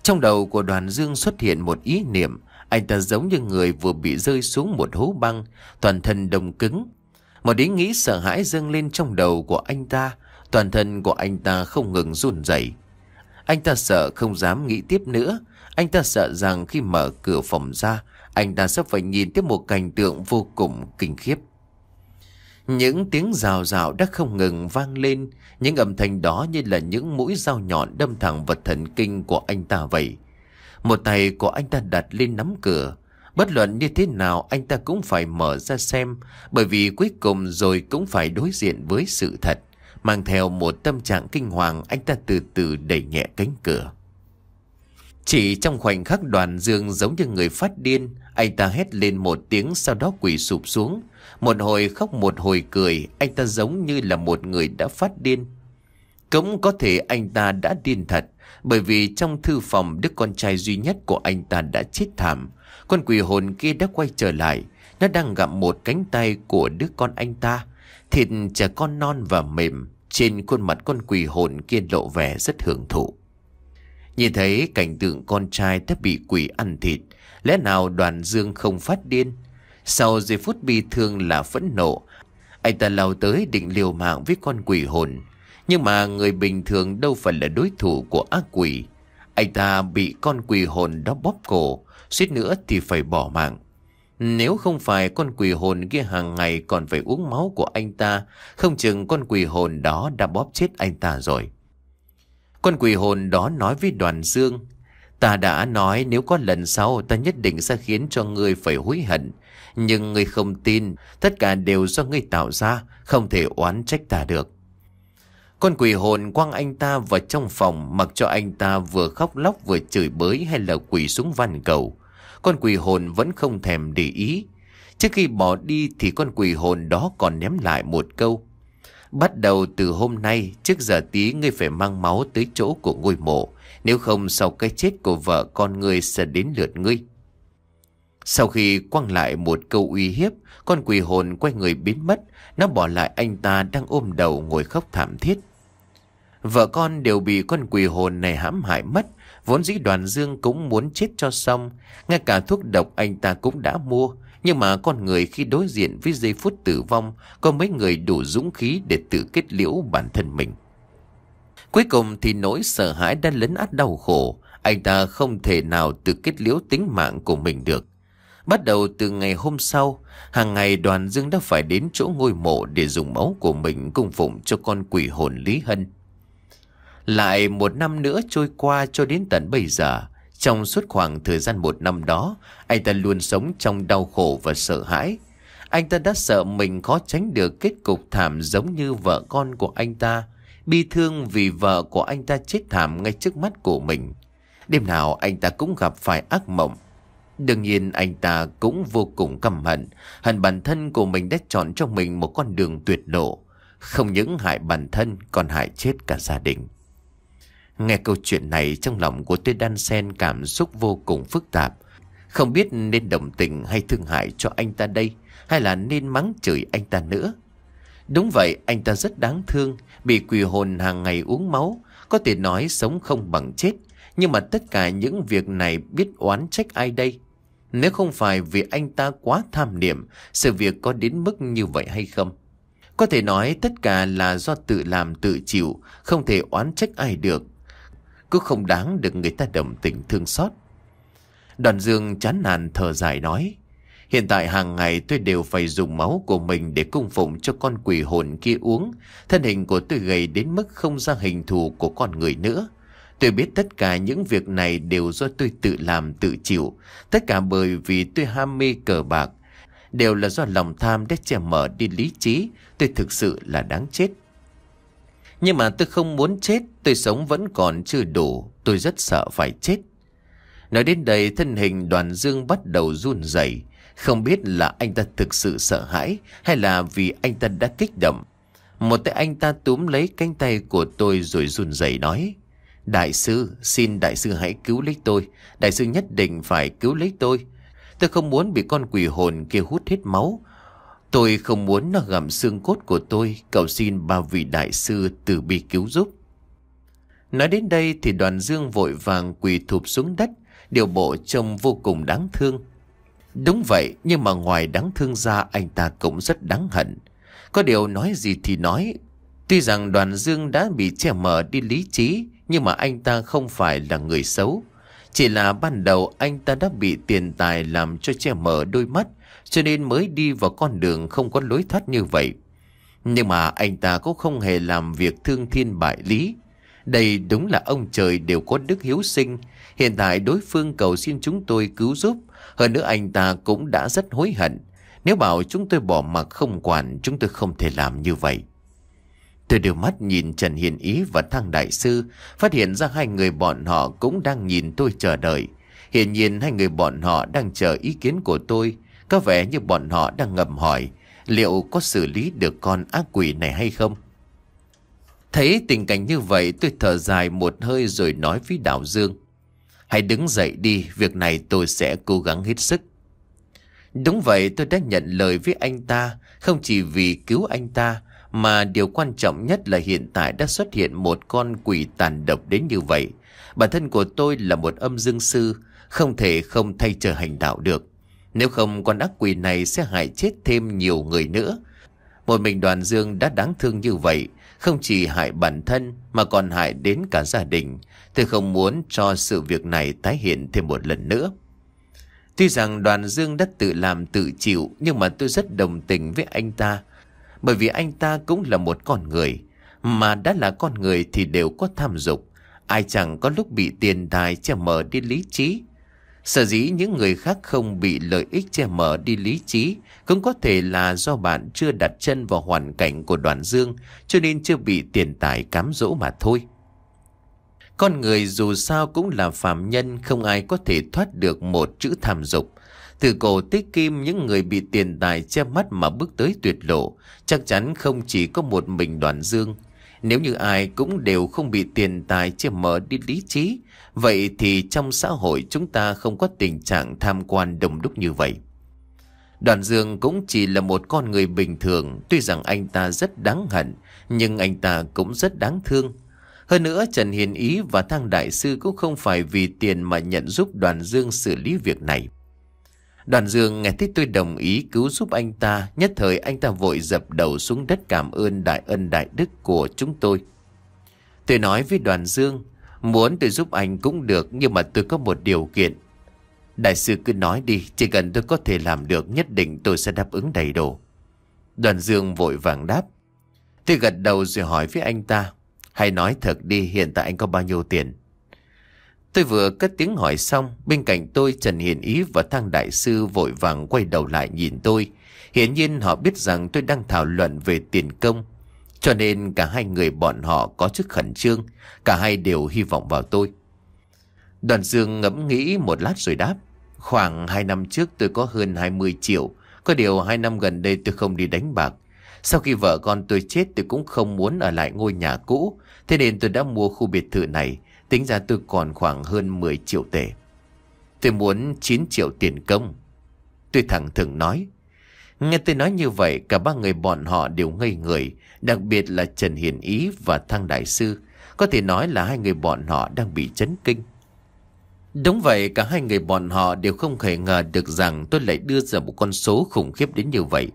Trong đầu của đoàn dương xuất hiện một ý niệm Anh ta giống như người vừa bị rơi xuống một hố băng Toàn thân đông cứng Một ý nghĩ sợ hãi dâng lên trong đầu của anh ta Toàn thân của anh ta không ngừng run rẩy. Anh ta sợ không dám nghĩ tiếp nữa anh ta sợ rằng khi mở cửa phòng ra, anh ta sẽ phải nhìn thấy một cảnh tượng vô cùng kinh khiếp. Những tiếng rào rào đã không ngừng vang lên, những âm thanh đó như là những mũi dao nhọn đâm thẳng vào thần kinh của anh ta vậy. Một tay của anh ta đặt lên nắm cửa, bất luận như thế nào anh ta cũng phải mở ra xem, bởi vì cuối cùng rồi cũng phải đối diện với sự thật, mang theo một tâm trạng kinh hoàng anh ta từ từ đẩy nhẹ cánh cửa. Chỉ trong khoảnh khắc đoàn dương giống như người phát điên, anh ta hét lên một tiếng sau đó quỳ sụp xuống. Một hồi khóc một hồi cười, anh ta giống như là một người đã phát điên. Cũng có thể anh ta đã điên thật, bởi vì trong thư phòng đứa con trai duy nhất của anh ta đã chết thảm. Con quỷ hồn kia đã quay trở lại, nó đang gặm một cánh tay của đứa con anh ta. Thịt trẻ con non và mềm, trên khuôn mặt con quỷ hồn kia lộ vẻ rất hưởng thụ. Nhìn thấy cảnh tượng con trai đã bị quỷ ăn thịt, lẽ nào đoàn dương không phát điên? Sau giây phút bi thương là phẫn nộ, anh ta lao tới định liều mạng với con quỷ hồn. Nhưng mà người bình thường đâu phải là đối thủ của ác quỷ. Anh ta bị con quỷ hồn đó bóp cổ, suýt nữa thì phải bỏ mạng. Nếu không phải con quỷ hồn kia hàng ngày còn phải uống máu của anh ta, không chừng con quỷ hồn đó đã bóp chết anh ta rồi. Con quỷ hồn đó nói với đoàn dương Ta đã nói nếu có lần sau ta nhất định sẽ khiến cho ngươi phải hối hận Nhưng ngươi không tin Tất cả đều do ngươi tạo ra Không thể oán trách ta được Con quỷ hồn quăng anh ta vào trong phòng Mặc cho anh ta vừa khóc lóc vừa chửi bới hay là quỷ xuống van cầu Con quỷ hồn vẫn không thèm để ý Trước khi bỏ đi thì con quỷ hồn đó còn ném lại một câu Bắt đầu từ hôm nay, trước giờ tí ngươi phải mang máu tới chỗ của ngôi mộ, nếu không sau cái chết của vợ con ngươi sẽ đến lượt ngươi. Sau khi quăng lại một câu uy hiếp, con quỷ hồn quay người biến mất, nó bỏ lại anh ta đang ôm đầu ngồi khóc thảm thiết. Vợ con đều bị con quỷ hồn này hãm hại mất, vốn dĩ đoàn dương cũng muốn chết cho xong, ngay cả thuốc độc anh ta cũng đã mua, nhưng mà con người khi đối diện với giây phút tử vong Có mấy người đủ dũng khí để tự kết liễu bản thân mình Cuối cùng thì nỗi sợ hãi đã lấn át đau khổ Anh ta không thể nào tự kết liễu tính mạng của mình được Bắt đầu từ ngày hôm sau Hàng ngày đoàn dương đã phải đến chỗ ngôi mộ Để dùng máu của mình cung phụng cho con quỷ hồn Lý Hân Lại một năm nữa trôi qua cho đến tận bây giờ trong suốt khoảng thời gian một năm đó, anh ta luôn sống trong đau khổ và sợ hãi. Anh ta đã sợ mình khó tránh được kết cục thảm giống như vợ con của anh ta, bi thương vì vợ của anh ta chết thảm ngay trước mắt của mình. Đêm nào anh ta cũng gặp phải ác mộng. Đương nhiên anh ta cũng vô cùng căm hận, hận bản thân của mình đã chọn cho mình một con đường tuyệt lộ, không những hại bản thân còn hại chết cả gia đình. Nghe câu chuyện này trong lòng của tôi đan sen cảm xúc vô cùng phức tạp. Không biết nên đồng tình hay thương hại cho anh ta đây, hay là nên mắng chửi anh ta nữa. Đúng vậy, anh ta rất đáng thương, bị quỷ hồn hàng ngày uống máu, có thể nói sống không bằng chết. Nhưng mà tất cả những việc này biết oán trách ai đây? Nếu không phải vì anh ta quá tham niệm, sự việc có đến mức như vậy hay không? Có thể nói tất cả là do tự làm tự chịu, không thể oán trách ai được. Cứ không đáng được người ta đồng tình thương xót Đoàn dương chán nản thở dài nói Hiện tại hàng ngày tôi đều phải dùng máu của mình để cung phụng cho con quỷ hồn kia uống. Thân hình của tôi gầy đến mức không ra hình thù của con người nữa. Tôi biết tất cả những việc này đều do tôi tự làm tự chịu. Tất cả bởi vì tôi ham mê cờ bạc. Đều là do lòng tham đã che mở đi lý trí. Tôi thực sự là đáng chết. Nhưng mà tôi không muốn chết Tôi sống vẫn còn chưa đủ Tôi rất sợ phải chết Nói đến đây thân hình đoàn dương bắt đầu run rẩy Không biết là anh ta thực sự sợ hãi Hay là vì anh ta đã kích động Một tay anh ta túm lấy cánh tay của tôi rồi run rẩy nói Đại sư, xin đại sư hãy cứu lấy tôi Đại sư nhất định phải cứu lấy tôi Tôi không muốn bị con quỷ hồn kia hút hết máu Tôi không muốn nó gặm xương cốt của tôi, cầu xin ba vị đại sư từ bi cứu giúp. Nói đến đây thì đoàn dương vội vàng quỳ thụp xuống đất, điều bộ trông vô cùng đáng thương. Đúng vậy, nhưng mà ngoài đáng thương ra anh ta cũng rất đáng hận. Có điều nói gì thì nói, tuy rằng đoàn dương đã bị che mờ đi lý trí, nhưng mà anh ta không phải là người xấu. Chỉ là ban đầu anh ta đã bị tiền tài làm cho che mờ đôi mắt cho nên mới đi vào con đường không có lối thoát như vậy. Nhưng mà anh ta cũng không hề làm việc thương thiên bại lý. Đây đúng là ông trời đều có đức hiếu sinh. Hiện tại đối phương cầu xin chúng tôi cứu giúp. Hơn nữa anh ta cũng đã rất hối hận. Nếu bảo chúng tôi bỏ mặc không quản, chúng tôi không thể làm như vậy. Tôi đều mắt nhìn Trần Hiền Ý và Thăng Đại Sư, phát hiện ra hai người bọn họ cũng đang nhìn tôi chờ đợi. Hiển nhiên hai người bọn họ đang chờ ý kiến của tôi. Có vẻ như bọn họ đang ngầm hỏi liệu có xử lý được con ác quỷ này hay không. Thấy tình cảnh như vậy tôi thở dài một hơi rồi nói với Đào Dương. Hãy đứng dậy đi, việc này tôi sẽ cố gắng hết sức. Đúng vậy tôi đã nhận lời với anh ta, không chỉ vì cứu anh ta, mà điều quan trọng nhất là hiện tại đã xuất hiện một con quỷ tàn độc đến như vậy. Bản thân của tôi là một âm dương sư, không thể không thay trời hành đạo được. Nếu không con ác quỷ này sẽ hại chết thêm nhiều người nữa. Một mình đoàn dương đã đáng thương như vậy, không chỉ hại bản thân mà còn hại đến cả gia đình. Tôi không muốn cho sự việc này tái hiện thêm một lần nữa. Tuy rằng đoàn dương đã tự làm tự chịu nhưng mà tôi rất đồng tình với anh ta. Bởi vì anh ta cũng là một con người. Mà đã là con người thì đều có tham dục. Ai chẳng có lúc bị tiền tài che mờ đi lý trí Sở dĩ những người khác không bị lợi ích che mở đi lý trí cũng có thể là do bạn chưa đặt chân vào hoàn cảnh của đoàn dương cho nên chưa bị tiền tài cám dỗ mà thôi. Con người dù sao cũng là phạm nhân không ai có thể thoát được một chữ tham dục. Từ cổ tích kim những người bị tiền tài che mắt mà bước tới tuyệt lộ chắc chắn không chỉ có một mình đoàn dương nếu như ai cũng đều không bị tiền tài che mở đi lý trí, vậy thì trong xã hội chúng ta không có tình trạng tham quan đồng đúc như vậy. Đoàn Dương cũng chỉ là một con người bình thường, tuy rằng anh ta rất đáng hận, nhưng anh ta cũng rất đáng thương. Hơn nữa Trần Hiền Ý và Thang Đại Sư cũng không phải vì tiền mà nhận giúp Đoàn Dương xử lý việc này. Đoàn dương nghe thấy tôi đồng ý cứu giúp anh ta, nhất thời anh ta vội dập đầu xuống đất cảm ơn đại ân đại đức của chúng tôi. Tôi nói với đoàn dương, muốn tôi giúp anh cũng được nhưng mà tôi có một điều kiện. Đại sư cứ nói đi, chỉ cần tôi có thể làm được nhất định tôi sẽ đáp ứng đầy đủ. Đoàn dương vội vàng đáp. Tôi gật đầu rồi hỏi với anh ta, hãy nói thật đi hiện tại anh có bao nhiêu tiền? Tôi vừa cất tiếng hỏi xong, bên cạnh tôi Trần Hiền Ý và Thang Đại Sư vội vàng quay đầu lại nhìn tôi. Hiển nhiên họ biết rằng tôi đang thảo luận về tiền công. Cho nên cả hai người bọn họ có chút khẩn trương, cả hai đều hy vọng vào tôi. Đoàn Dương ngẫm nghĩ một lát rồi đáp. Khoảng 2 năm trước tôi có hơn 20 triệu, có điều 2 năm gần đây tôi không đi đánh bạc. Sau khi vợ con tôi chết tôi cũng không muốn ở lại ngôi nhà cũ, thế nên tôi đã mua khu biệt thự này Tính ra tôi còn khoảng hơn 10 triệu tệ Tôi muốn 9 triệu tiền công Tôi thẳng thừng nói Nghe tôi nói như vậy Cả ba người bọn họ đều ngây người Đặc biệt là Trần Hiền Ý và Thăng Đại Sư Có thể nói là hai người bọn họ đang bị chấn kinh Đúng vậy cả hai người bọn họ đều không hề ngờ được rằng tôi lại đưa ra một con số khủng khiếp đến như vậy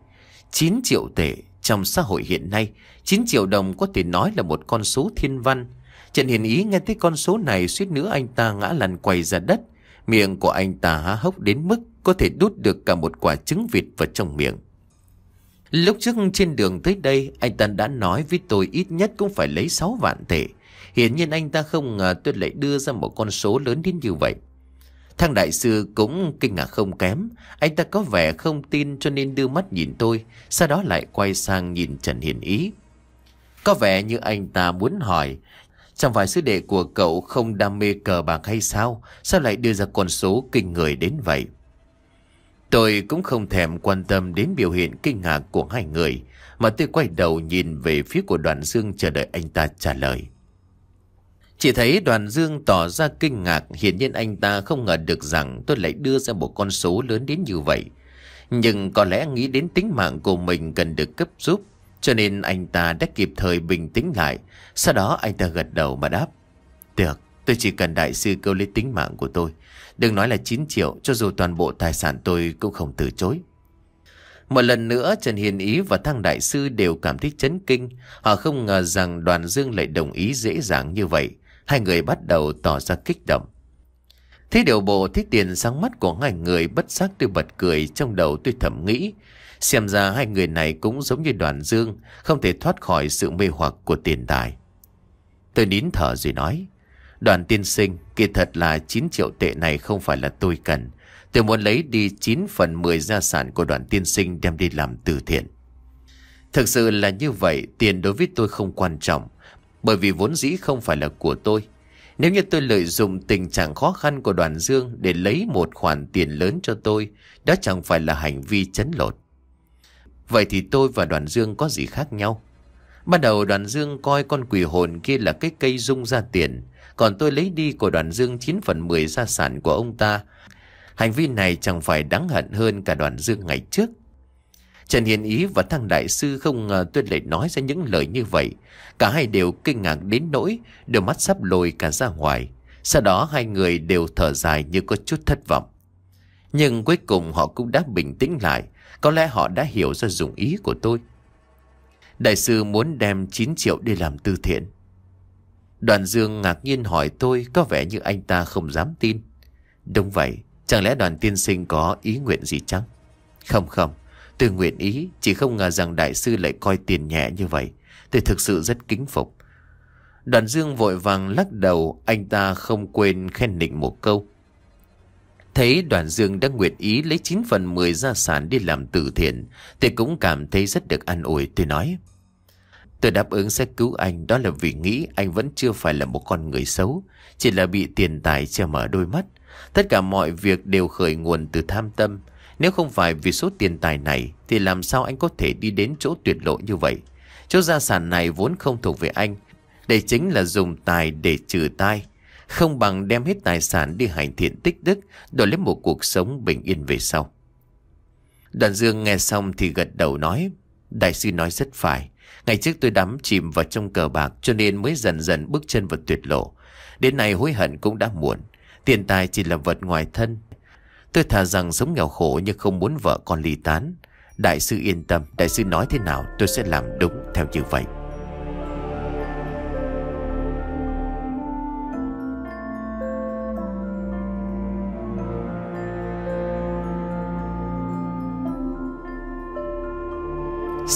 9 triệu tệ trong xã hội hiện nay 9 triệu đồng có thể nói là một con số thiên văn Trần Hiền Ý nghe thấy con số này suýt nữa anh ta ngã lăn quay ra đất. Miệng của anh ta há hốc đến mức có thể đút được cả một quả trứng vịt vào trong miệng. Lúc trước trên đường tới đây, anh ta đã nói với tôi ít nhất cũng phải lấy 6 vạn tệ. Hiển nhiên anh ta không ngờ tôi lại đưa ra một con số lớn đến như vậy. Thằng đại sư cũng kinh ngạc không kém. Anh ta có vẻ không tin cho nên đưa mắt nhìn tôi, sau đó lại quay sang nhìn Trần Hiền Ý. Có vẻ như anh ta muốn hỏi Chẳng phải sứ đệ của cậu không đam mê cờ bạc hay sao? Sao lại đưa ra con số kinh người đến vậy? Tôi cũng không thèm quan tâm đến biểu hiện kinh ngạc của hai người, mà tôi quay đầu nhìn về phía của đoàn dương chờ đợi anh ta trả lời. Chỉ thấy đoàn dương tỏ ra kinh ngạc, hiển nhiên anh ta không ngờ được rằng tôi lại đưa ra một con số lớn đến như vậy. Nhưng có lẽ nghĩ đến tính mạng của mình cần được cấp giúp cho nên anh ta đã kịp thời bình tĩnh lại Sau đó anh ta gật đầu mà đáp Được tôi chỉ cần đại sư câu lấy tính mạng của tôi Đừng nói là 9 triệu Cho dù toàn bộ tài sản tôi cũng không từ chối Một lần nữa Trần Hiền Ý và Thăng Đại Sư đều cảm thấy chấn kinh Họ không ngờ rằng đoàn dương lại đồng ý dễ dàng như vậy Hai người bắt đầu tỏ ra kích động Thế điều bộ thích tiền sáng mắt của hai người bất giác tôi bật cười trong đầu tôi thầm nghĩ Xem ra hai người này cũng giống như đoàn dương Không thể thoát khỏi sự mê hoặc của tiền tài Tôi nín thở rồi nói Đoàn tiên sinh Kỳ thật là 9 triệu tệ này không phải là tôi cần Tôi muốn lấy đi 9 phần 10 gia sản của đoàn tiên sinh đem đi làm từ thiện Thực sự là như vậy Tiền đối với tôi không quan trọng Bởi vì vốn dĩ không phải là của tôi Nếu như tôi lợi dụng tình trạng khó khăn của đoàn dương Để lấy một khoản tiền lớn cho tôi Đó chẳng phải là hành vi chấn lột Vậy thì tôi và đoàn dương có gì khác nhau? bắt đầu đoàn dương coi con quỷ hồn kia là cái cây dung ra tiền. Còn tôi lấy đi của đoàn dương 9 phần 10 gia sản của ông ta. Hành vi này chẳng phải đáng hận hơn cả đoàn dương ngày trước. Trần Hiền Ý và thằng đại sư không ngờ tôi lệ nói ra những lời như vậy. Cả hai đều kinh ngạc đến nỗi, đôi mắt sắp lồi cả ra ngoài. Sau đó hai người đều thở dài như có chút thất vọng. Nhưng cuối cùng họ cũng đã bình tĩnh lại. Có lẽ họ đã hiểu ra dụng ý của tôi Đại sư muốn đem 9 triệu đi làm từ thiện Đoàn Dương ngạc nhiên hỏi tôi Có vẻ như anh ta không dám tin Đúng vậy Chẳng lẽ đoàn tiên sinh có ý nguyện gì chăng Không không Tôi nguyện ý Chỉ không ngờ rằng đại sư lại coi tiền nhẹ như vậy Tôi thực sự rất kính phục Đoàn Dương vội vàng lắc đầu Anh ta không quên khen nịnh một câu Thấy đoàn dương đã nguyện ý lấy 9 phần 10 gia sản đi làm từ thiện Tôi cũng cảm thấy rất được an ủi Tôi nói Tôi đáp ứng sẽ cứu anh Đó là vì nghĩ anh vẫn chưa phải là một con người xấu Chỉ là bị tiền tài che mở đôi mắt Tất cả mọi việc đều khởi nguồn từ tham tâm Nếu không phải vì số tiền tài này Thì làm sao anh có thể đi đến chỗ tuyệt lộ như vậy Chỗ gia sản này vốn không thuộc về anh Đây chính là dùng tài để trừ tai không bằng đem hết tài sản đi hành thiện tích đức, đổi lấy một cuộc sống bình yên về sau. Đoàn Dương nghe xong thì gật đầu nói, đại sư nói rất phải, ngày trước tôi đắm chìm vào trong cờ bạc cho nên mới dần dần bước chân vào tuyệt lộ. Đến nay hối hận cũng đã muộn, tiền tài chỉ là vật ngoài thân. Tôi thà rằng sống nghèo khổ nhưng không muốn vợ con ly tán. Đại sư yên tâm, đại sư nói thế nào tôi sẽ làm đúng theo như vậy.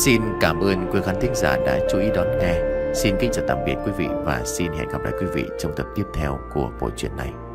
Xin cảm ơn quý khán thính giả đã chú ý đón nghe. Xin kính chào tạm biệt quý vị và xin hẹn gặp lại quý vị trong tập tiếp theo của bộ truyện này.